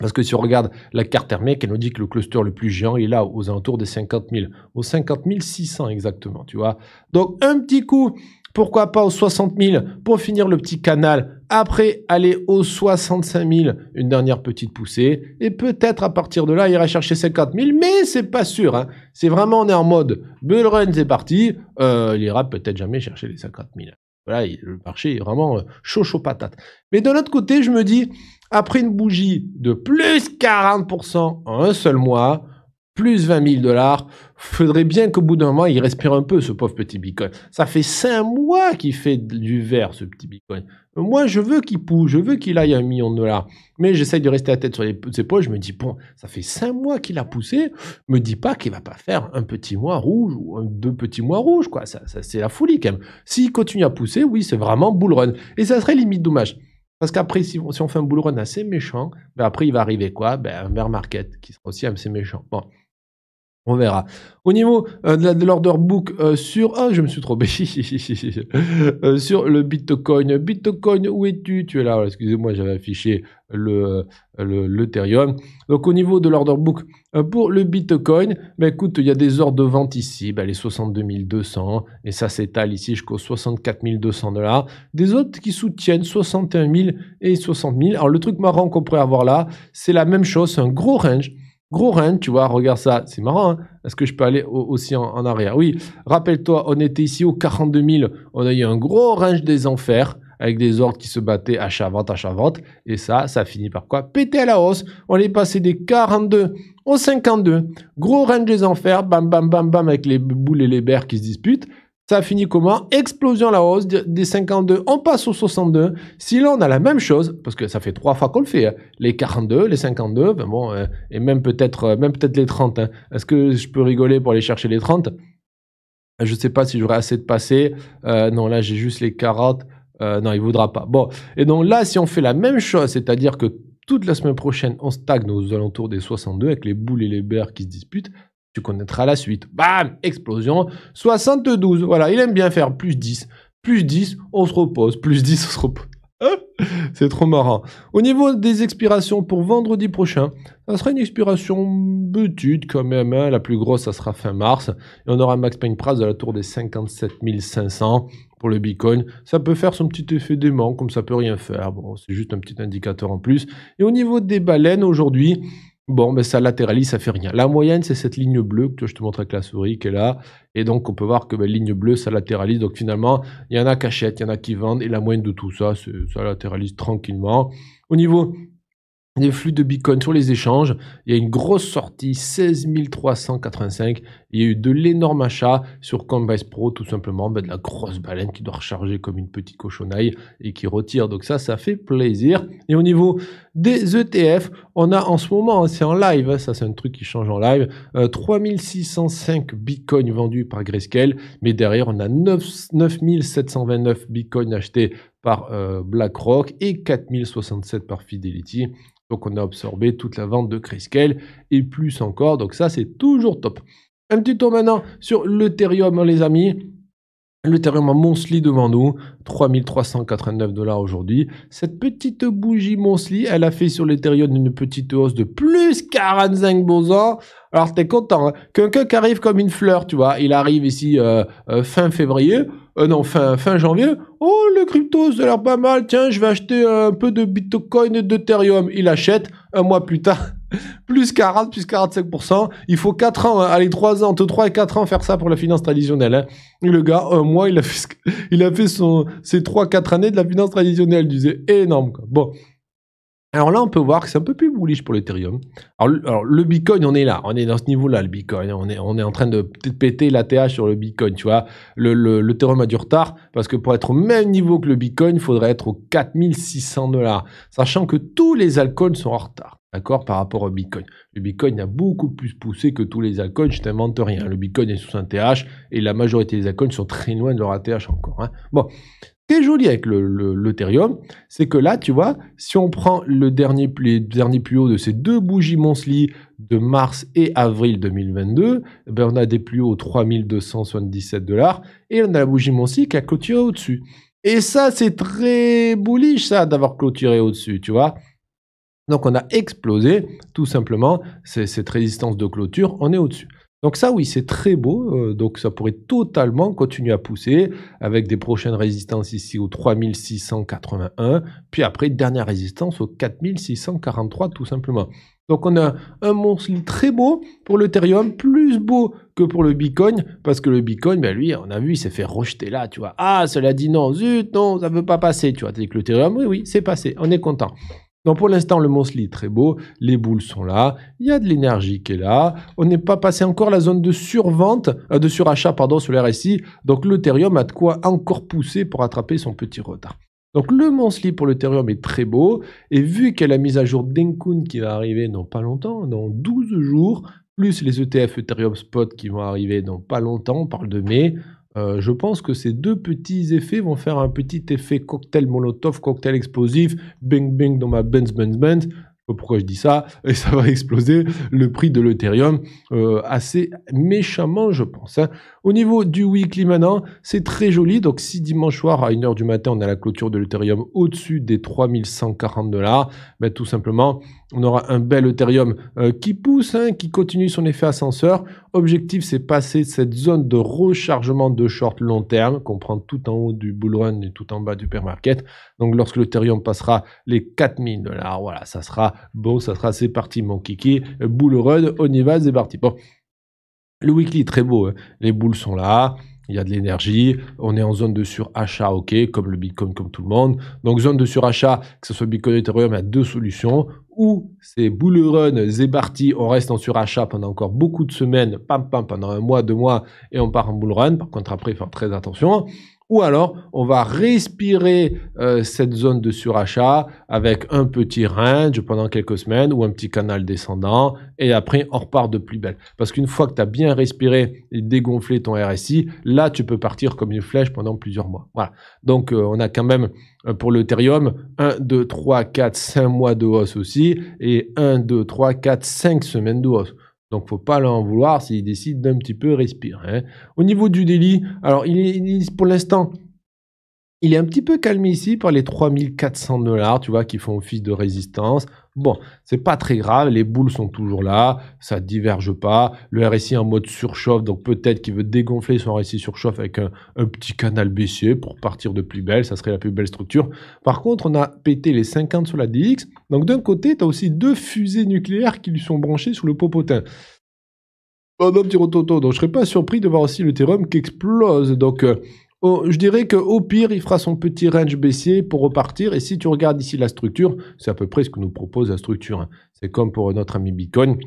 Speaker 1: parce que si on regarde la carte thermique, elle nous dit que le cluster le plus géant est là, aux alentours des 50 000, aux 50 600 exactement, tu vois. Donc, un petit coup pourquoi pas aux 60 000 pour finir le petit canal après, aller aux 65 000, une dernière petite poussée. Et peut-être à partir de là, il ira chercher 50 000, mais c'est pas sûr. Hein. C'est vraiment, on est en mode bull run, c'est parti. Euh, il ira peut-être jamais chercher les 50 000. Voilà, le marché est vraiment euh, chaud, chaud patate. Mais de l'autre côté, je me dis, après une bougie de plus 40% en un seul mois, plus 20 000 dollars, faudrait bien qu'au bout d'un mois, il respire un peu, ce pauvre petit Bitcoin. Ça fait 5 mois qu'il fait du vert, ce petit Bitcoin. Moi, je veux qu'il pousse, je veux qu'il aille à un million de dollars. Mais j'essaye de rester la tête sur les, ses Je me dis, bon, ça fait 5 mois qu'il a poussé. Me dis pas qu'il va pas faire un petit mois rouge ou deux petits mois rouges, quoi. Ça, ça c'est la folie, quand même. S'il continue à pousser, oui, c'est vraiment bull run. Et ça serait limite dommage. Parce qu'après, si, on fait un bull run assez méchant, ben après, il va arriver quoi ben, Un bear market qui sera aussi assez méchant. Bon. On verra. Au niveau euh, de l'order book euh, sur... Ah, je me suis trompé. Euh, sur le Bitcoin. Bitcoin, où es-tu Tu es là. Excusez-moi, j'avais affiché le, le l'Ethereum. Donc au niveau de l'order book pour le Bitcoin, bah, écoute, il y a des ordres de vente ici. Bah, les 62 200. Et ça s'étale ici jusqu'aux 64 200 dollars. Des autres qui soutiennent 61 000 et 60 000. Alors le truc marrant qu'on pourrait avoir là, c'est la même chose. C'est un gros range Gros range, tu vois, regarde ça, c'est marrant. Hein. Est-ce que je peux aller aussi en, arrière Oui, rappelle-toi, on était ici au 42 000, on a eu un gros range des enfers avec des ordres qui se battaient à chavante, à chavante. Et ça, ça finit par quoi Péter à la hausse. On est passé des 42 au 52. Gros range des enfers, bam, bam, bam, bam, avec les boules et les bères qui se disputent. Ça comment Explosion la hausse des 52, on passe aux 62. Si là on a la même chose, parce que ça fait trois fois qu'on le fait, hein, les 42, les 52, ben bon, euh, et même peut-être euh, même peut-être les 30. Hein. Est-ce que je peux rigoler pour aller chercher les 30 Je sais pas si j'aurai assez de passer. Euh, non, là j'ai juste les 40. non, il voudra pas. Bon, et donc là, si on fait la même chose, c'est-à-dire que toute la semaine prochaine, on stagne aux alentours des 62 avec les boules et les beurs qui se disputent, tu connaîtras la suite. Bam Explosion. 72. Voilà, il aime bien faire plus 10. Plus 10, on se repose. Plus 10, on se repose. C'est trop marrant. Au niveau des expirations pour vendredi prochain, ça sera une expiration petite quand même. Hein. La plus grosse, ça sera fin mars. Et on aura Max Payne Price à la tour des 57 500 pour le Bitcoin. Ça peut faire son petit effet dément, comme ça peut rien faire. Bon, c'est juste un petit indicateur en plus. Et au niveau des baleines, aujourd'hui, Bon, mais ben, ça latéralise, ça fait rien. La moyenne, c'est cette ligne bleue que je te montre avec la souris qui est là. Et donc, on peut voir que la ben, ligne bleue, ça latéralise. Donc, finalement, il y en a qui achètent, il y en a qui vendent. Et la moyenne de tout ça, ça latéralise tranquillement. Au niveau les flux de Bitcoin sur les échanges, il y a une grosse sortie, 16 385. Il y a eu de l'énorme achat sur Coinbase Pro, tout simplement, ben, de la grosse baleine qui doit recharger comme une petite cochonaille et qui retire. Donc ça, ça fait plaisir. Et au niveau des ETF, on a en ce moment, hein, c'est en live, hein, ça c'est un truc qui change en live, 3605 euh, Bitcoin vendus par Grayscale, mais derrière on a 9 9729 Bitcoin achetés par euh, BlackRock et 4067 par Fidelity. Donc on a absorbé toute la vente de kris-kel et plus encore. Donc ça, c'est toujours top. Un petit tour maintenant sur l'Ethereum, les amis. L'Ethereum a monsly devant nous, 3389 dollars aujourd'hui. Cette petite bougie monsly, elle a fait sur l'Ethereum une petite hausse de plus 45%. Alors t'es content, hein quelqu'un qui arrive comme une fleur, tu vois, il arrive ici euh, euh, fin février, euh, non fin fin janvier. Oh le crypto, ça a l'air pas mal. Tiens, je vais acheter un peu de Bitcoin et d'Ethereum. Il achète un mois plus tard. plus 40, plus 45%. Il faut 4 ans, euh, allez, 3 ans, entre 3 et 4 ans faire ça pour la finance traditionnelle. Hein. le gars, un mois, il a fait, il a fait son, ses 3-4 années de la finance traditionnelle. disait énorme. Bon. Alors là, on peut voir que c'est un peu plus bullish pour l'Ethereum. Alors, le Bitcoin, on est là, on est dans ce niveau-là, le Bitcoin. On est, on est en train de péter l'ATH sur le Bitcoin, tu vois. Le, le, l'Ethereum a du retard parce que pour être au même niveau que le Bitcoin, il faudrait être aux 4600 dollars, sachant que tous les alcools sont en retard. D'accord Par rapport au Bitcoin. Le Bitcoin a beaucoup plus poussé que tous les altcoins, je t'invente rien. Le Bitcoin est sous un TH et la majorité des altcoins sont très loin de leur ATH encore. Hein. Bon, ce qui est joli avec l'Ethereum, le, c'est que là, tu vois, si on prend le dernier, les derniers plus hauts de ces deux bougies monthly de mars et avril 2022, eh ben on a des plus hauts 3277 dollars et on a la bougie Monsely qui a clôturé au-dessus. Et ça, c'est très bullish, ça, d'avoir clôturé au-dessus, tu vois. Donc on a explosé tout simplement cette résistance de clôture, on est au-dessus. Donc ça oui, c'est très beau, euh, donc ça pourrait totalement continuer à pousser avec des prochaines résistances ici au 3681, puis après dernière résistance au 4643 tout simplement. Donc on a un monstre très beau pour l'Ethereum, plus beau que pour le Bitcoin, parce que le Bitcoin, ben, lui, on a vu, il s'est fait rejeter là, tu vois. Ah, cela dit non, zut, non, ça ne veut pas passer, tu vois. Tandis que l'Ethereum, oui, oui, c'est passé, on est content. Donc pour l'instant, le monthly est très beau, les boules sont là, il y a de l'énergie qui est là, on n'est pas passé encore la zone de survente, euh, de surachat pardon, sur l'RSI, donc l'Ethereum a de quoi encore pousser pour attraper son petit retard. Donc le monthly pour l'Ethereum est très beau, et vu qu'elle a mise à jour d'Enkun qui va arriver dans pas longtemps, dans 12 jours, plus les ETF Ethereum Spot qui vont arriver dans pas longtemps, on parle de mai, euh, je pense que ces deux petits effets vont faire un petit effet cocktail molotov, cocktail explosif, bing bing dans ma Benz Benz Benz, pourquoi je dis ça, et ça va exploser le prix de l'Ethereum euh, assez méchamment, je pense. Hein. Au niveau du weekly maintenant, c'est très joli. Donc, si dimanche soir à 1h du matin, on a la clôture de l'Ethereum au-dessus des 3140 dollars, ben, tout simplement, on aura un bel Ethereum euh, qui pousse, hein, qui continue son effet ascenseur. Objectif, c'est passer cette zone de rechargement de short long terme, qu'on prend tout en haut du bull et tout en bas du pair Donc, lorsque l'Ethereum passera les 4000 dollars, voilà, ça sera Bon, ça sera, c'est parti, mon kiki. bull run, on y va, c'est parti. Bon. Le weekly, très beau. Hein. Les boules sont là il y a de l'énergie, on est en zone de surachat, ok, comme le Bitcoin, comme tout le monde. Donc zone de surachat, que ce soit Bitcoin ou Ethereum, il y a deux solutions. Ou c'est bull run, c'est parti, on reste en surachat pendant encore beaucoup de semaines, pam pam, pendant un mois, deux mois, et on part en bull run. Par contre, après, il faut faire très attention ou alors on va respirer euh, cette zone de surachat avec un petit range pendant quelques semaines ou un petit canal descendant, et après on repart de plus belle. Parce qu'une fois que tu as bien respiré et dégonflé ton RSI, là tu peux partir comme une flèche pendant plusieurs mois. Voilà. Donc euh, on a quand même euh, pour l'Ethereum 1, 2, 3, 4, 5 mois de hausse aussi, et 1, 2, 3, 4, 5 semaines de hausse. Donc, faut pas l'en vouloir s'il décide d'un petit peu respirer. Hein. Au niveau du délit, alors il, pour l'instant, il est un petit peu calmé ici par les 3400 dollars, tu vois, qui font office de résistance. Bon, c'est pas très grave, les boules sont toujours là, ça diverge pas. Le RSI en mode surchauffe, donc peut-être qu'il veut dégonfler son RSI surchauffe avec un, petit canal baissier pour partir de plus belle, ça serait la plus belle structure. Par contre, on a pété les 50 sur la DX, donc d'un côté, tu as aussi deux fusées nucléaires qui lui sont branchées sous le popotin. Oh non, petit rototo, donc je serais pas surpris de voir aussi le théorème qui explose, donc... Euh, Oh, je dirais qu'au pire, il fera son petit range baissier pour repartir. Et si tu regardes ici la structure, c'est à peu près ce que nous propose la structure. Hein. C'est comme pour notre ami Bitcoin.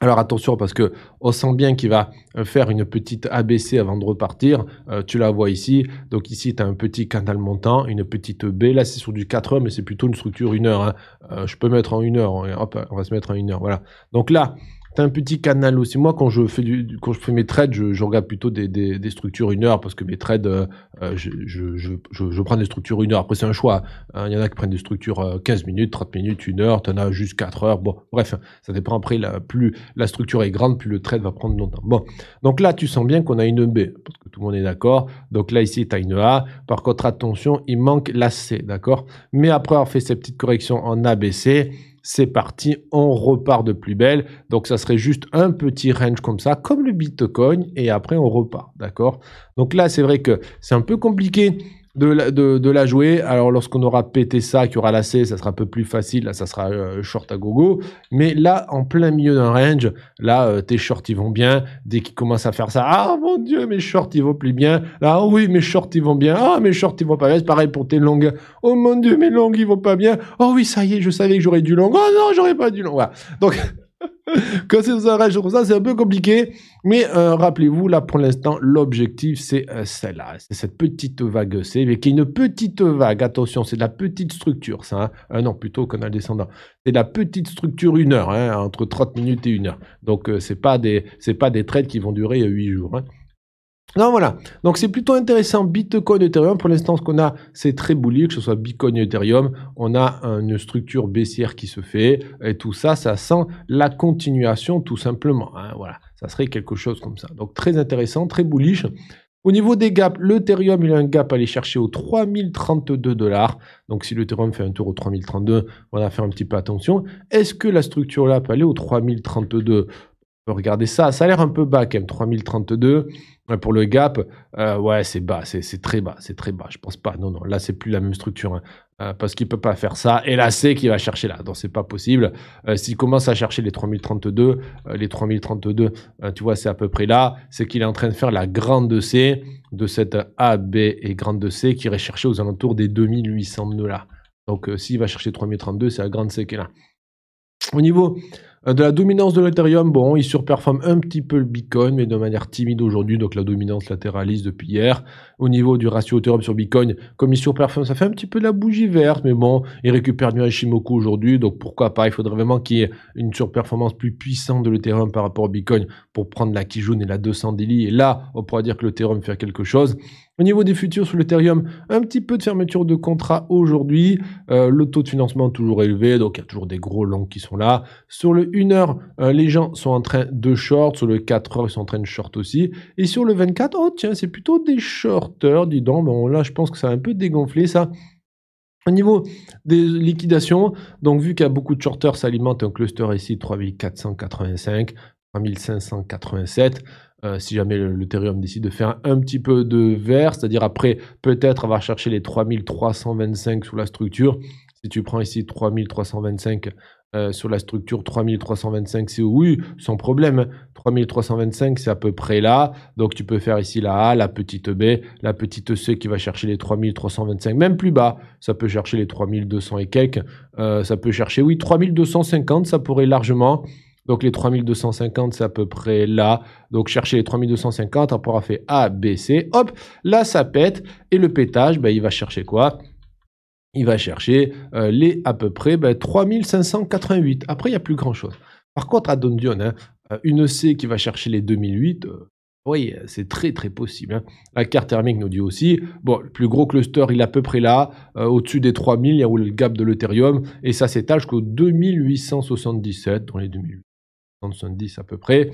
Speaker 1: Alors attention parce que on sent bien qu'il va euh, faire une petite ABC avant de repartir. Euh, tu la vois ici. Donc ici, tu as un petit canal montant, une petite B. Là, c'est sur du 4 heures, mais c'est plutôt une structure 1 heure. Hein. Euh, je peux mettre en 1 heure. Hein, hop, on va se mettre en 1 heure. Voilà. Donc là, un petit canal aussi. Moi, quand je fais, du, quand je fais mes trades, je, regarde plutôt des, structures une heure parce que mes trades, euh, euh, je, prends des structures une heure. Après, c'est un choix. Hein. Il y en a qui prennent des structures 15 euh, minutes, 30 minutes, une heure. Tu en as juste 4 heures. Bon, bref, ça dépend. Après, la, plus la structure est grande, plus le trade va prendre longtemps. Bon, donc là, tu sens bien qu'on a une B parce que tout le monde est d'accord. Donc là, ici, tu as une A. Par contre, attention, il manque la C, d'accord Mais après avoir fait cette petites corrections en ABC, c'est parti, on repart de plus belle. Donc ça serait juste un petit range comme ça, comme le Bitcoin, et après on repart, d'accord Donc là, c'est vrai que c'est un peu compliqué de la, jouer. Alors, lorsqu'on aura pété ça, qu'il y aura la ça sera un peu plus facile. Là, ça sera euh, short à gogo. Mais là, en plein milieu d'un range, là, euh, tes shorts, ils vont bien. Dès qu'ils commencent à faire ça, ah mon Dieu, mes shorts, ils vont plus bien. Là, oh, ah oui, mes shorts, ils vont bien. Ah, mes shorts, ils vont pas bien. C'est pareil pour tes longues. Oh mon Dieu, mes longues, ils vont pas bien. Oh oui, ça y est, je savais que j'aurais du long. Oh non, j'aurais pas du long. Voilà. Donc, Quand c'est un rage comme ça, c'est un peu compliqué. Mais euh, rappelez-vous, là, pour l'instant, l'objectif, c'est euh, celle-là. C'est cette petite vague c'est mais qui est une petite vague. Attention, c'est de la petite structure, ça. euh, hein. non, plutôt qu'un descendant. C'est de la petite structure, une heure, hein, entre 30 minutes et une heure. Donc, euh, c'est pas, des, pas des trades qui vont durer 8 jours. Hein. Non, voilà. Donc, c'est plutôt intéressant. Bitcoin, Ethereum, pour l'instant, ce qu'on a, c'est très bullish, que ce soit Bitcoin, Ethereum. On a une structure baissière qui se fait. Et tout ça, ça sent la continuation, tout simplement. Hein, voilà. Ça serait quelque chose comme ça. Donc, très intéressant, très bullish. Au niveau des gaps, l'Ethereum, il a un gap à aller chercher aux 3032 dollars. Donc, si l'Ethereum fait un tour aux 3032, on va faire un petit peu attention. Est-ce que la structure là peut aller aux 3032 Regardez ça, ça a l'air un peu bas quand même, 3032 pour le gap. Euh, ouais, c'est bas, c'est très bas, c'est très bas. Je pense pas. Non, non, là c'est plus la même structure hein. euh, parce qu'il peut pas faire ça. Et là c'est qu'il va chercher là, donc c'est pas possible. Euh, s'il commence à chercher les 3032, les 3032, tu vois, c'est à peu près là. C'est qu'il est en train de faire la grande C de cette A, B et grande C qui irait chercher aux alentours des 2800 nœuds là. Donc s'il va chercher 3032, c'est la grande C qui est là. Au niveau euh, de la dominance de l'Ethereum, bon, il surperforme un petit peu le Bitcoin, mais de manière timide aujourd'hui, donc la dominance latéraliste depuis hier. Au niveau du ratio Ethereum sur Bitcoin, comme il surperforme, ça fait un petit peu la bougie verte, mais bon, il récupère du Hashimoku aujourd'hui, donc pourquoi pas, il faudrait vraiment qu'il y ait une surperformance plus puissante de l'Ethereum par rapport au Bitcoin pour prendre la Kijun et la 200 Daily, et là, on pourra dire que l'Ethereum fait quelque chose. Au niveau des futurs sur l'Ethereum, un petit peu de fermeture de contrat aujourd'hui. Euh, le taux de financement toujours élevé, donc il y a toujours des gros longs qui sont là. Sur le 1 h euh, les gens sont en train de short. Sur le 4 heures, ils sont en train de short aussi. Et sur le 24, oh tiens, c'est plutôt des shorteurs, dis donc. Bon, là, je pense que ça a un peu dégonflé ça. Au niveau des liquidations, donc vu qu'il y a beaucoup de shorters, ça alimente un cluster ici 3485, 3587. Euh, si jamais l'Ethereum décide de faire un, petit peu de vert, c'est-à-dire après peut-être avoir cherché les 3325 sous la structure. Si tu prends ici 3325 euh, sur la structure, 3325 c'est oui, sans problème. 3325 c'est à peu près là. Donc tu peux faire ici la A, la petite B, la petite C qui va chercher les 3325, même plus bas. Ça peut chercher les 3200 et quelques. Euh, ça peut chercher, oui, 3250, ça pourrait largement. Donc les 3250, c'est à peu près là. Donc chercher les 3250, on pourra faire A, B, C. Hop, là ça pète. Et le pétage, ben, il va chercher quoi Il va chercher euh, les à peu près 3588. Ben, Après, il n'y a plus grand-chose. Par contre, à Don Dion, hein, euh, une C qui va chercher les 2008, euh, oui, c'est très très possible. Hein. La carte thermique nous dit aussi, bon, le plus gros cluster, il est à peu près là, au-dessus des 3000, il y a le gap de l'Ethereum, et ça s'étale jusqu'au 2877 dans les 2008. 70 à peu près.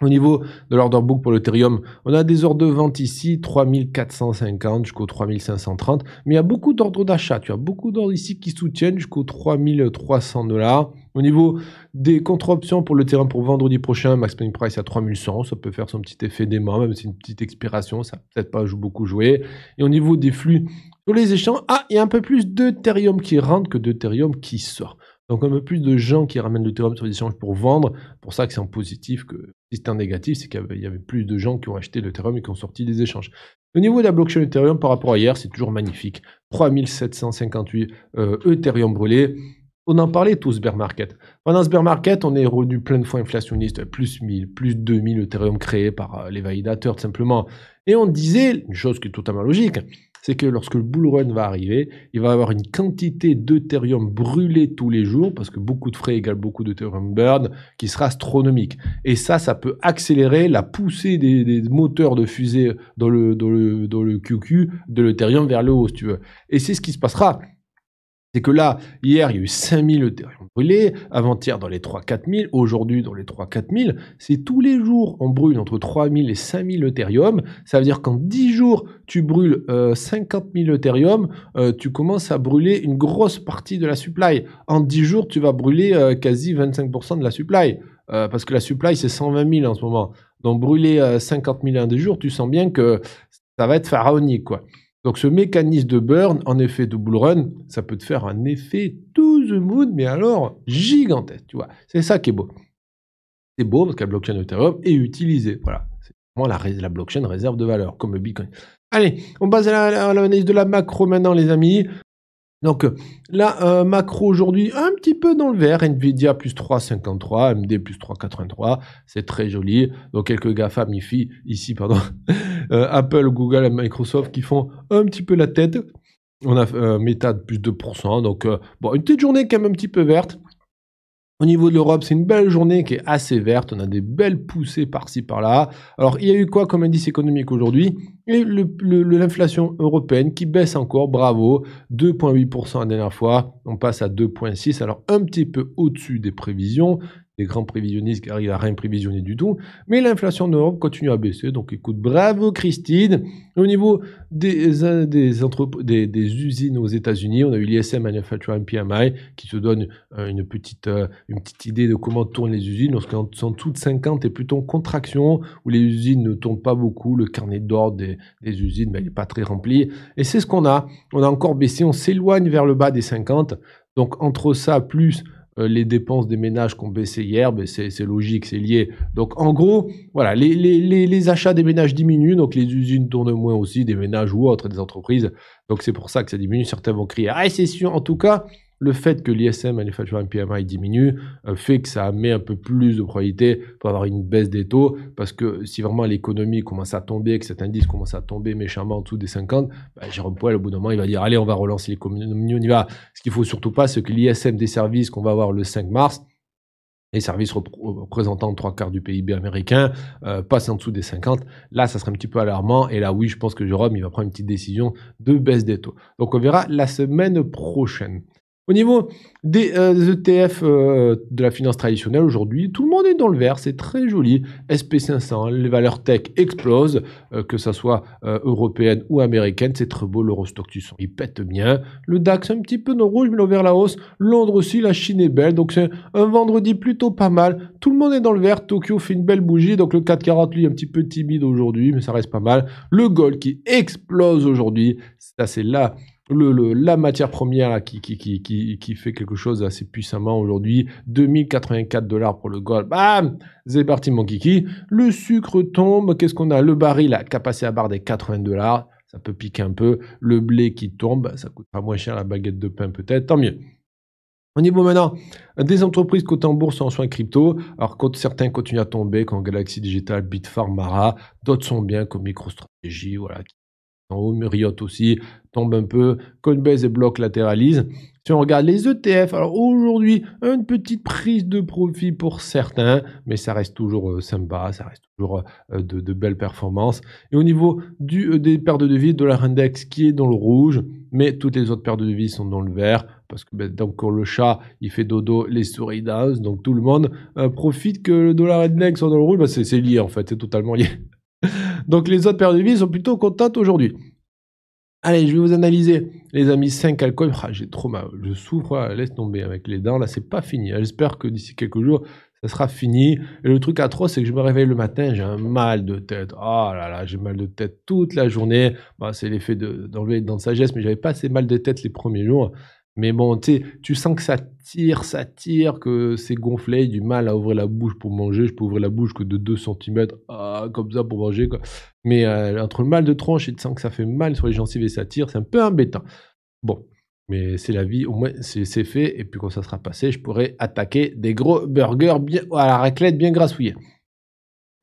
Speaker 1: Au niveau de l'order book pour l'Ethereum, on a des ordres de vente ici, 3450 jusqu'au 3530. Mais il y a beaucoup d'ordres d'achat. Tu as beaucoup d'ordres ici qui soutiennent jusqu'au 3300 dollars. Au niveau des contre-options pour le terrain pour vendredi prochain, max price à 3100, ça peut faire son petit effet dément, même si c'est une petite expiration, ça peut-être pas beaucoup joué. Et au niveau des flux sur les échanges, ah, il y a un peu plus d'Ethereum qui rentre que d'Ethereum qui sort. Donc, on peu plus de gens qui ramènent le sur les échanges pour vendre. Pour ça que c'est en positif que si c'est un négatif, c'est qu'il y avait plus de gens qui ont acheté le et qui ont sorti des échanges. Au niveau de la blockchain Ethereum par rapport à hier, c'est toujours magnifique. 3758 euh, Ethereum brûlés. On en parlait tous, bear market. Pendant ce bear market, on est revenu plein de fois inflationniste, plus 1000, plus 2000 Ethereum créés par euh, les validateurs, tout simplement. Et on disait, une chose qui est totalement logique, c'est que lorsque le bull run va arriver, il va avoir une quantité d'Ethereum brûlée tous les jours, parce que beaucoup de frais égale beaucoup d'Ethereum burn, qui sera astronomique. Et ça, ça peut accélérer la poussée des, moteurs de fusée dans le, dans le, dans le QQ de l'Ethereum vers le haut, si tu veux. Et c'est ce qui se passera. C'est que là, hier, il y a eu 5000 Ethereum brûlés, avant-hier dans les 3-4 aujourd'hui dans les 3-4 000. C'est tous les jours, on brûle entre 3 000 et 5 000 Ethereum. Ça veut dire qu'en 10 jours, tu brûles 50 euh, 000 Ethereum, euh, tu commences à brûler une grosse partie de la supply. En 10 jours, tu vas brûler euh, quasi 25% de la supply. parce que la supply, c'est 120 000 en ce moment. Donc brûler 50 000 en 10 jours, tu sens bien que ça va être pharaonique, quoi. Donc ce mécanisme de burn, en effet de bull run, ça peut te faire un effet to the moon, mais alors gigantesque, tu vois. C'est ça qui est beau. C'est beau parce que la blockchain Ethereum est utilisée, voilà. C'est vraiment la, la, blockchain réserve de valeur, comme le Bitcoin. Allez, on passe à l'analyse de la macro maintenant, les amis. Donc euh, là, euh, macro aujourd'hui, un petit peu dans le vert. Nvidia plus 3,53, MD plus 3,83. C'est très joli. Donc quelques GAFA, MIFI, ici, pardon. Euh, Apple, Google et Microsoft qui font un petit peu la tête. On a euh, Meta de plus 2%. Donc bon, une petite journée quand même un petit peu verte. Au niveau de l'Europe, c'est une belle journée qui est assez verte. On a des belles poussées par-ci par-là. Alors, il y a eu quoi comme indice économique aujourd'hui l'inflation européenne qui baisse encore, bravo, 2,8% la dernière fois. On passe à 2,6%, alors un petit peu au-dessus des prévisions les grands prévisionnistes qui arrivent à rien prévisionner du tout. Mais l'inflation en Europe continue à baisser. Donc écoute, bravo Christine. Au niveau des, euh, des, usines aux États-Unis, on a eu l'ISM Manufacturing PMI qui se donne euh, une petite, euh, une petite idée de comment tournent les usines. Lorsqu'en dessous toutes 50 et plutôt en contraction, où les usines ne tournent pas beaucoup, le carnet d'ordre des, des, usines n'est ben, pas très rempli. Et c'est ce qu'on a. On a encore baissé, on s'éloigne vers le bas des 50. Donc entre ça plus euh, les dépenses des ménages qui ont baissé hier, ben, c'est logique, c'est lié. Donc en gros, voilà, les, achats des ménages diminuent, donc les usines tournent moins aussi, des ménages ou autres, des entreprises. Donc c'est pour ça que ça diminue. Certains vont crier Ah, c'est sûr, En tout cas, le fait que l'ISM Manufacturing PMI diminue euh, fait que ça met un peu plus de probabilité pour avoir une baisse des taux, parce que si vraiment l'économie commence à tomber, que cet indice commence à tomber méchamment en dessous des 50, bah, Jérôme Poel, au bout d'un moment, il va dire, allez, on va relancer l'économie, on y va. Ce qu'il faut surtout pas, c'est que l'ISM des services qu'on va avoir le 5 mars, les services représentant trois quarts du PIB américain euh, passe en dessous des 50. Là, ça serait un petit peu alarmant. Et là, oui, je pense que Jérôme, il va prendre une petite décision de baisse des taux. Donc, on verra la semaine prochaine. Au niveau des ETF euh, e euh, de la finance traditionnelle aujourd'hui, tout le monde est dans le vert, c'est très joli. SP500, hein, les valeurs tech explosent, euh, que ça soit européenne ou américaine, c'est très beau. l'euro stock, il pète bien. Le DAX, un petit peu dans le rouge, mais vers la hausse. Londres aussi, la Chine est belle, donc c'est un vendredi plutôt pas mal. Tout le monde est dans le vert. Tokyo fait une belle bougie, donc le 440, lui, un petit peu timide aujourd'hui, mais ça reste pas mal. Le gold qui explose aujourd'hui, ça c'est là la matière première qui, fait quelque chose assez puissamment aujourd'hui, 2084 dollars pour le gold, bam, c'est parti mon kiki. Le sucre tombe, qu'est-ce qu'on a Le baril a passé à barre des 80 dollars, ça peut piquer un peu. Le blé qui tombe, ça coûte pas moins cher la baguette de pain peut-être, tant mieux. Au niveau maintenant des entreprises cotées en bourse en soins crypto, alors quand certains continuent à tomber, comme Galaxy Digital, Bitfarm, Mara, d'autres sont bien comme MicroStrategy, voilà, qui en Muriot aussi tombe un peu, Coinbase et Block latéralise. Si on regarde les ETF, alors aujourd'hui, une petite prise de profit pour certains, mais ça reste toujours euh, sympa, ça reste toujours euh, de, belles performances. Et au niveau du, euh, des pertes de devises, dollar index qui est dans le rouge, mais toutes les autres pertes de vie sont dans le vert, parce que donc, ben, le chat, il fait dodo, les souris dansent, donc tout le monde profite que le dollar index soit dans le rouge, ben, c'est lié en fait, c'est totalement lié. Donc les autres périodes de vie sont plutôt contentes aujourd'hui. Allez, je vais vous analyser, les amis, 5 alcools. Ah, j'ai trop mal, je souffre, ah, laisse tomber avec les dents, là c'est pas fini. J'espère que d'ici quelques jours, ça sera fini. Et le truc atroce, c'est que je me réveille le matin, j'ai un mal de tête. Oh là là, j'ai mal de tête toute la journée. Bah, c'est l'effet d'enlever de, les dents de sagesse, mais j'avais pas assez mal de tête les premiers jours. Mais bon, tu sens que ça tire, ça tire, que c'est gonflé, du mal à ouvrir la bouche pour manger. Je peux ouvrir la bouche que de 2 cm, ah, comme ça pour manger. Mais euh, entre le mal de tronche et tu sens que ça fait mal sur les gencives et ça tire, c'est un peu embêtant. Bon, mais c'est la vie, au moins c'est fait. Et puis quand ça sera passé, je pourrai attaquer des gros burgers bien, à la raclette bien grassouillée.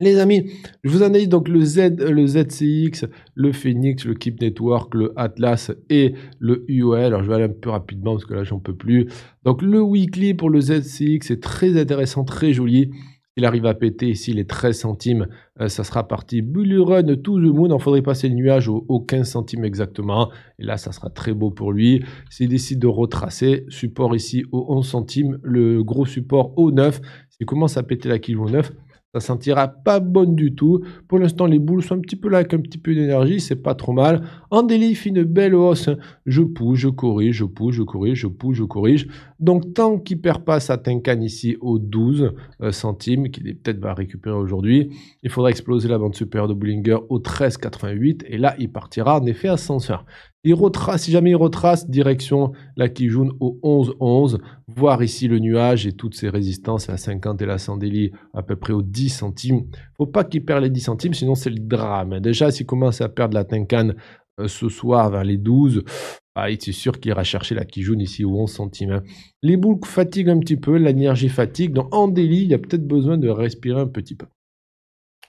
Speaker 1: Les amis, je vous analyse donc le Z, le ZCX, le Phoenix, le Keep Network, le Atlas et le UOL. Alors je vais aller un peu rapidement parce que là j'en peux plus. Donc le weekly pour le ZCX est très intéressant, très joli. Il arrive à péter ici les 13 centimes, euh, ça sera parti. Bull Run, tout le monde, il faudrait passer le nuage aux, au 15 centimes exactement. Et là, ça sera très beau pour lui. S'il décide de retracer, support ici aux 11 centimes, le gros support au 9. S'il commence à péter la kilo 9, ça sentira pas bonne du tout. Pour l'instant, les boules sont un petit peu là avec un petit peu d'énergie, c'est pas trop mal. En délif, une belle hausse. Je pousse, je corrige, je pousse, je corrige, je pousse, je corrige. Donc, tant qu'il perd pas sa tincane ici aux 12 euh, centimes, qu'il peut-être va récupérer aujourd'hui, il faudra exploser la bande supérieure de Bullinger au 13,88 et là, il partira en effet ascenseur. Il retrace, si jamais il retrace, direction la Kijun au 11-11, voir ici le nuage et toutes ses résistances, à 50 et la 100 délits à peu près au 10 centimes. faut pas qu'il perde les 10 centimes, sinon c'est le drame. Déjà, s'il commence à perdre la Tinkan euh, ce soir vers les 12, ah, c'est sûr qu'il ira chercher la Kijun ici au 11 centimes. Hein. Les boucles fatiguent un petit peu, l'énergie fatigue, donc en délit, il y a peut-être besoin de respirer un petit peu.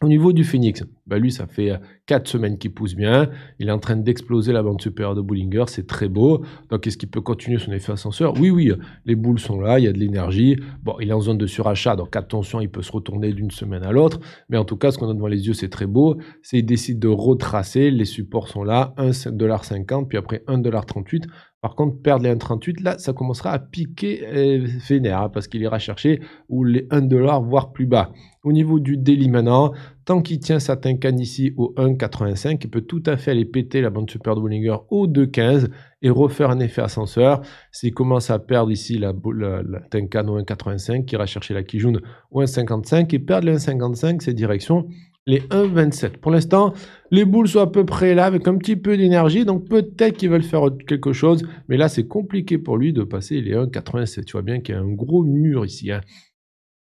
Speaker 1: Au niveau du Phoenix, bah lui, ça fait 4 euh, semaines qu'il pousse bien. Il est en train d'exploser la bande supérieure de Bollinger. C'est très beau. Donc, est-ce qu'il peut continuer son effet ascenseur Oui, oui. Les boules sont là. Il y a de l'énergie. Bon, il est en zone de surachat. Donc, attention, il peut se retourner d'une semaine à l'autre. Mais en tout cas, ce qu'on a devant les yeux, c'est très beau. C'est il décide de retracer. Les supports sont là. 1,50$, puis après 1,38$. Par contre, perdre les 1,38, là, ça commencera à piquer vénère, euh, hein, parce qu'il ira chercher ou les 1 voire plus bas. Au niveau du daily maintenant, tant qu'il tient certains can ici au 1,85, il peut tout à fait aller péter la bande super de au 2,15 et refaire un effet ascenseur. S'il commence à perdre ici la, la, au 1,85, qui ira chercher la Kijun au 1,55 et perdre le 1,55, c'est direction les 1,27. Pour l'instant, les boules sont à peu près là avec un petit peu d'énergie, donc peut-être qu'ils veulent faire quelque chose, mais là c'est compliqué pour lui de passer les 1,87. Tu vois bien qu'il y a un gros mur ici. Hein.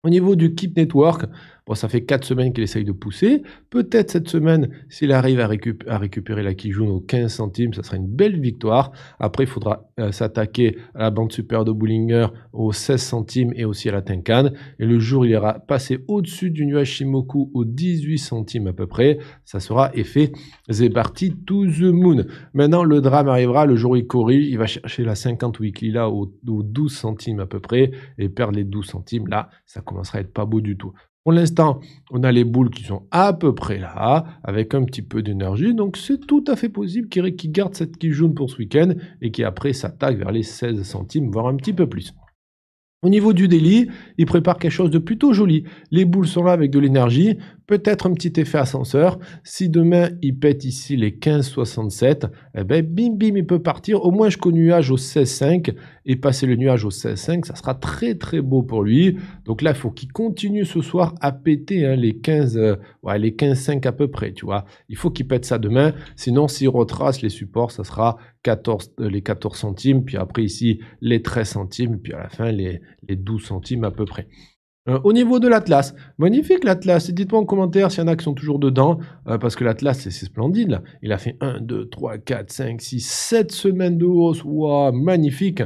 Speaker 1: Au niveau du Keep Network, Bon, ça fait 4 semaines qu'il essaye de pousser. Peut-être cette semaine, s'il arrive à, récupérer la Kijun au 15 centimes, ça sera une belle victoire. Après, il faudra euh, s'attaquer à la bande super de Bullinger aux 16 centimes et aussi à la Tenkan. Et le jour, il ira passer au-dessus du nuage Shimoku aux 18 centimes à peu près. Ça sera effet parti to the moon. Maintenant, le drame arrivera. Le jour où il corrige, il va chercher la 50 weekly là aux, 12 centimes à peu près et perdre les 12 centimes. Là, ça commencera à être pas beau du tout. Pour l'instant, on a les boules qui sont à peu près là, avec un petit peu d'énergie. Donc c'est tout à fait possible qu'il garde garde cette qui jaune pour ce week-end et qui après s'attaque vers les 16 centimes, voire un petit peu plus. Au niveau du délit, il prépare quelque chose de plutôt joli. Les boules sont là avec de l'énergie, peut-être un petit effet ascenseur. Si demain il pète ici les 15,67, eh ben bim bim il peut partir au moins jusqu'au nuage au 16,5 et passer le nuage au 16,5, ça sera très très beau pour lui. Donc là, il faut qu'il continue ce soir à péter hein, les 15, euh, les 15,5 à peu près, tu vois. Il faut qu'il pète ça demain, sinon s'il retrace les supports, ça sera 14, euh, les 14 centimes, puis après ici les 13 centimes, puis à la fin les 12 centimes à peu près. Hein. au niveau de l'Atlas, magnifique l'Atlas. dites-moi en commentaire s'il y en a qui sont toujours dedans, euh, parce que l'Atlas, c'est splendide. Là. Il a fait 1, 2, 3, 4, 5, 6, 7 semaines de hausse. Waouh, magnifique.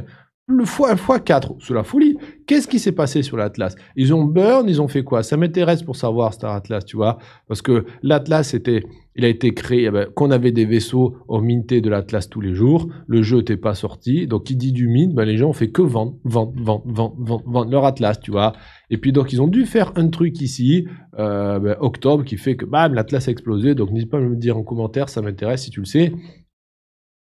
Speaker 1: Le fois, fois 4, c'est la folie. Qu'est-ce qui s'est passé sur l'Atlas Ils ont burn, ils ont fait quoi Ça m'intéresse pour savoir Star Atlas, tu vois, parce que l'Atlas était, il a été créé eh ben, qu'on avait des vaisseaux au minté de l'Atlas tous les jours. Le jeu n'était pas sorti, donc qui dit du mine, ben, les gens ont fait que vendre, vendre, vendre, vendre, leur Atlas, tu vois. Et puis donc ils ont dû faire un truc ici, euh, ben, octobre, qui fait que bam, l'Atlas a explosé. Donc n'hésite pas à me dire en commentaire, ça m'intéresse si tu le sais.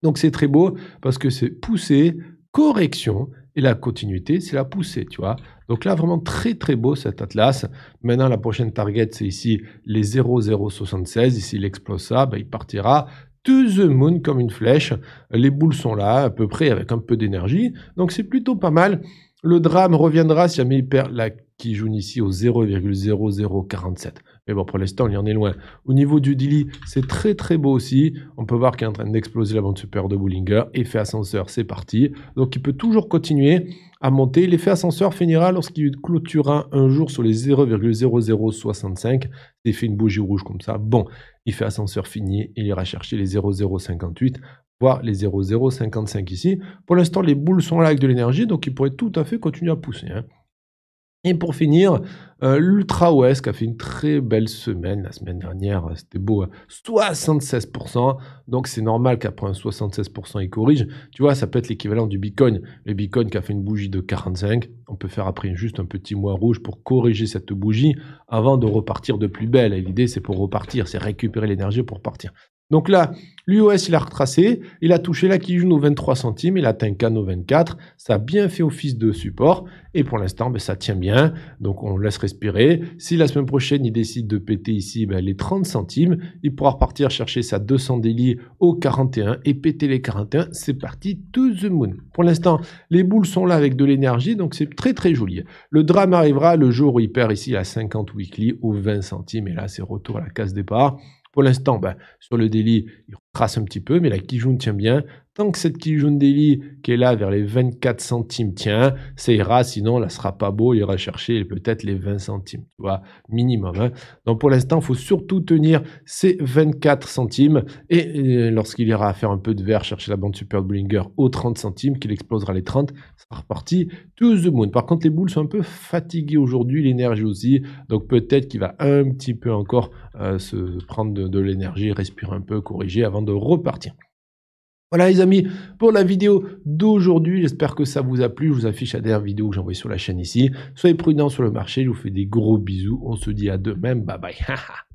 Speaker 1: Donc c'est très beau parce que c'est poussé, correction, et la continuité, c'est la poussée, tu vois. Donc là, vraiment très très beau cet atlas. Maintenant, la prochaine target, c'est ici les 0076. Ici, il explose ça, ben, il partira to the moon comme une flèche. Les boules sont là, à peu près, avec un peu d'énergie. Donc c'est plutôt pas mal. Le drame reviendra si jamais il perd la qui joue ici au 0,0047. Mais bon, pour l'instant, il y en est loin. Au niveau du Dili, c'est très très beau aussi. On peut voir qu'il est en train d'exploser la bande supérieure de Bullinger. Effet ascenseur, c'est parti. Donc il peut toujours continuer à monter. L'effet ascenseur finira lorsqu'il clôturera un jour sur les 0,0065. Il fait une bougie rouge comme ça. Bon, il fait ascenseur fini. Il ira chercher les 0,058 voire les 0,055 ici. Pour l'instant, les boules sont là avec de l'énergie, donc il pourrait tout à fait continuer à pousser. Hein. Et pour finir, euh, l'Ultra West qui a fait une très belle semaine la semaine dernière, c'était beau, 76%. Hein. Donc c'est normal qu'après un 76%, il corrige. Tu vois, ça peut être l'équivalent du Bitcoin. Le Bitcoin qui a fait une bougie de 45, on peut faire après juste un petit mois rouge pour corriger cette bougie avant de repartir de plus belle. L'idée, c'est pour repartir, c'est récupérer l'énergie pour partir. Donc là, l'UOS, il a retracé, il a touché la Kijun aux 23 centimes, il a atteint Can aux 24, ça a bien fait office de support, et pour l'instant, ben, ça tient bien, donc on laisse respirer. Si la semaine prochaine, il décide de péter ici ben, les 30 centimes, il pourra repartir chercher sa 200 délits au 41 et péter les 41, c'est parti, to the moon. Pour l'instant, les boules sont là avec de l'énergie, donc c'est très très joli. Le drame arrivera le jour où il perd ici la 50 weekly aux 20 centimes, et là, c'est retour à la case départ. Pour l'instant, ben, sur le délit, il retrace un petit peu, mais la Kijun tient bien. Tant que cette petite jaune d'Eli qui est là vers les 24 centimes, tiens, ça ira, sinon là sera pas beau, il ira chercher peut-être les 20 centimes, tu vois, minimum. Hein. Donc pour l'instant, il faut surtout tenir ces 24 centimes et, lorsqu'il ira faire un peu de verre chercher la bande Super blinger aux 30 centimes, qu'il explosera les 30, ça sera reparti to the moon. Par contre, les boules sont un peu fatiguées aujourd'hui, l'énergie aussi, donc peut-être qu'il va un petit peu encore euh, se prendre de l'énergie, respirer un peu, corriger avant de repartir. Voilà les amis, pour la vidéo d'aujourd'hui, j'espère que ça vous a plu. Je vous affiche la dernière vidéo que j'ai envoyée sur la chaîne ici. Soyez prudents sur le marché, je vous fais des gros bisous. On se dit à demain, bye bye.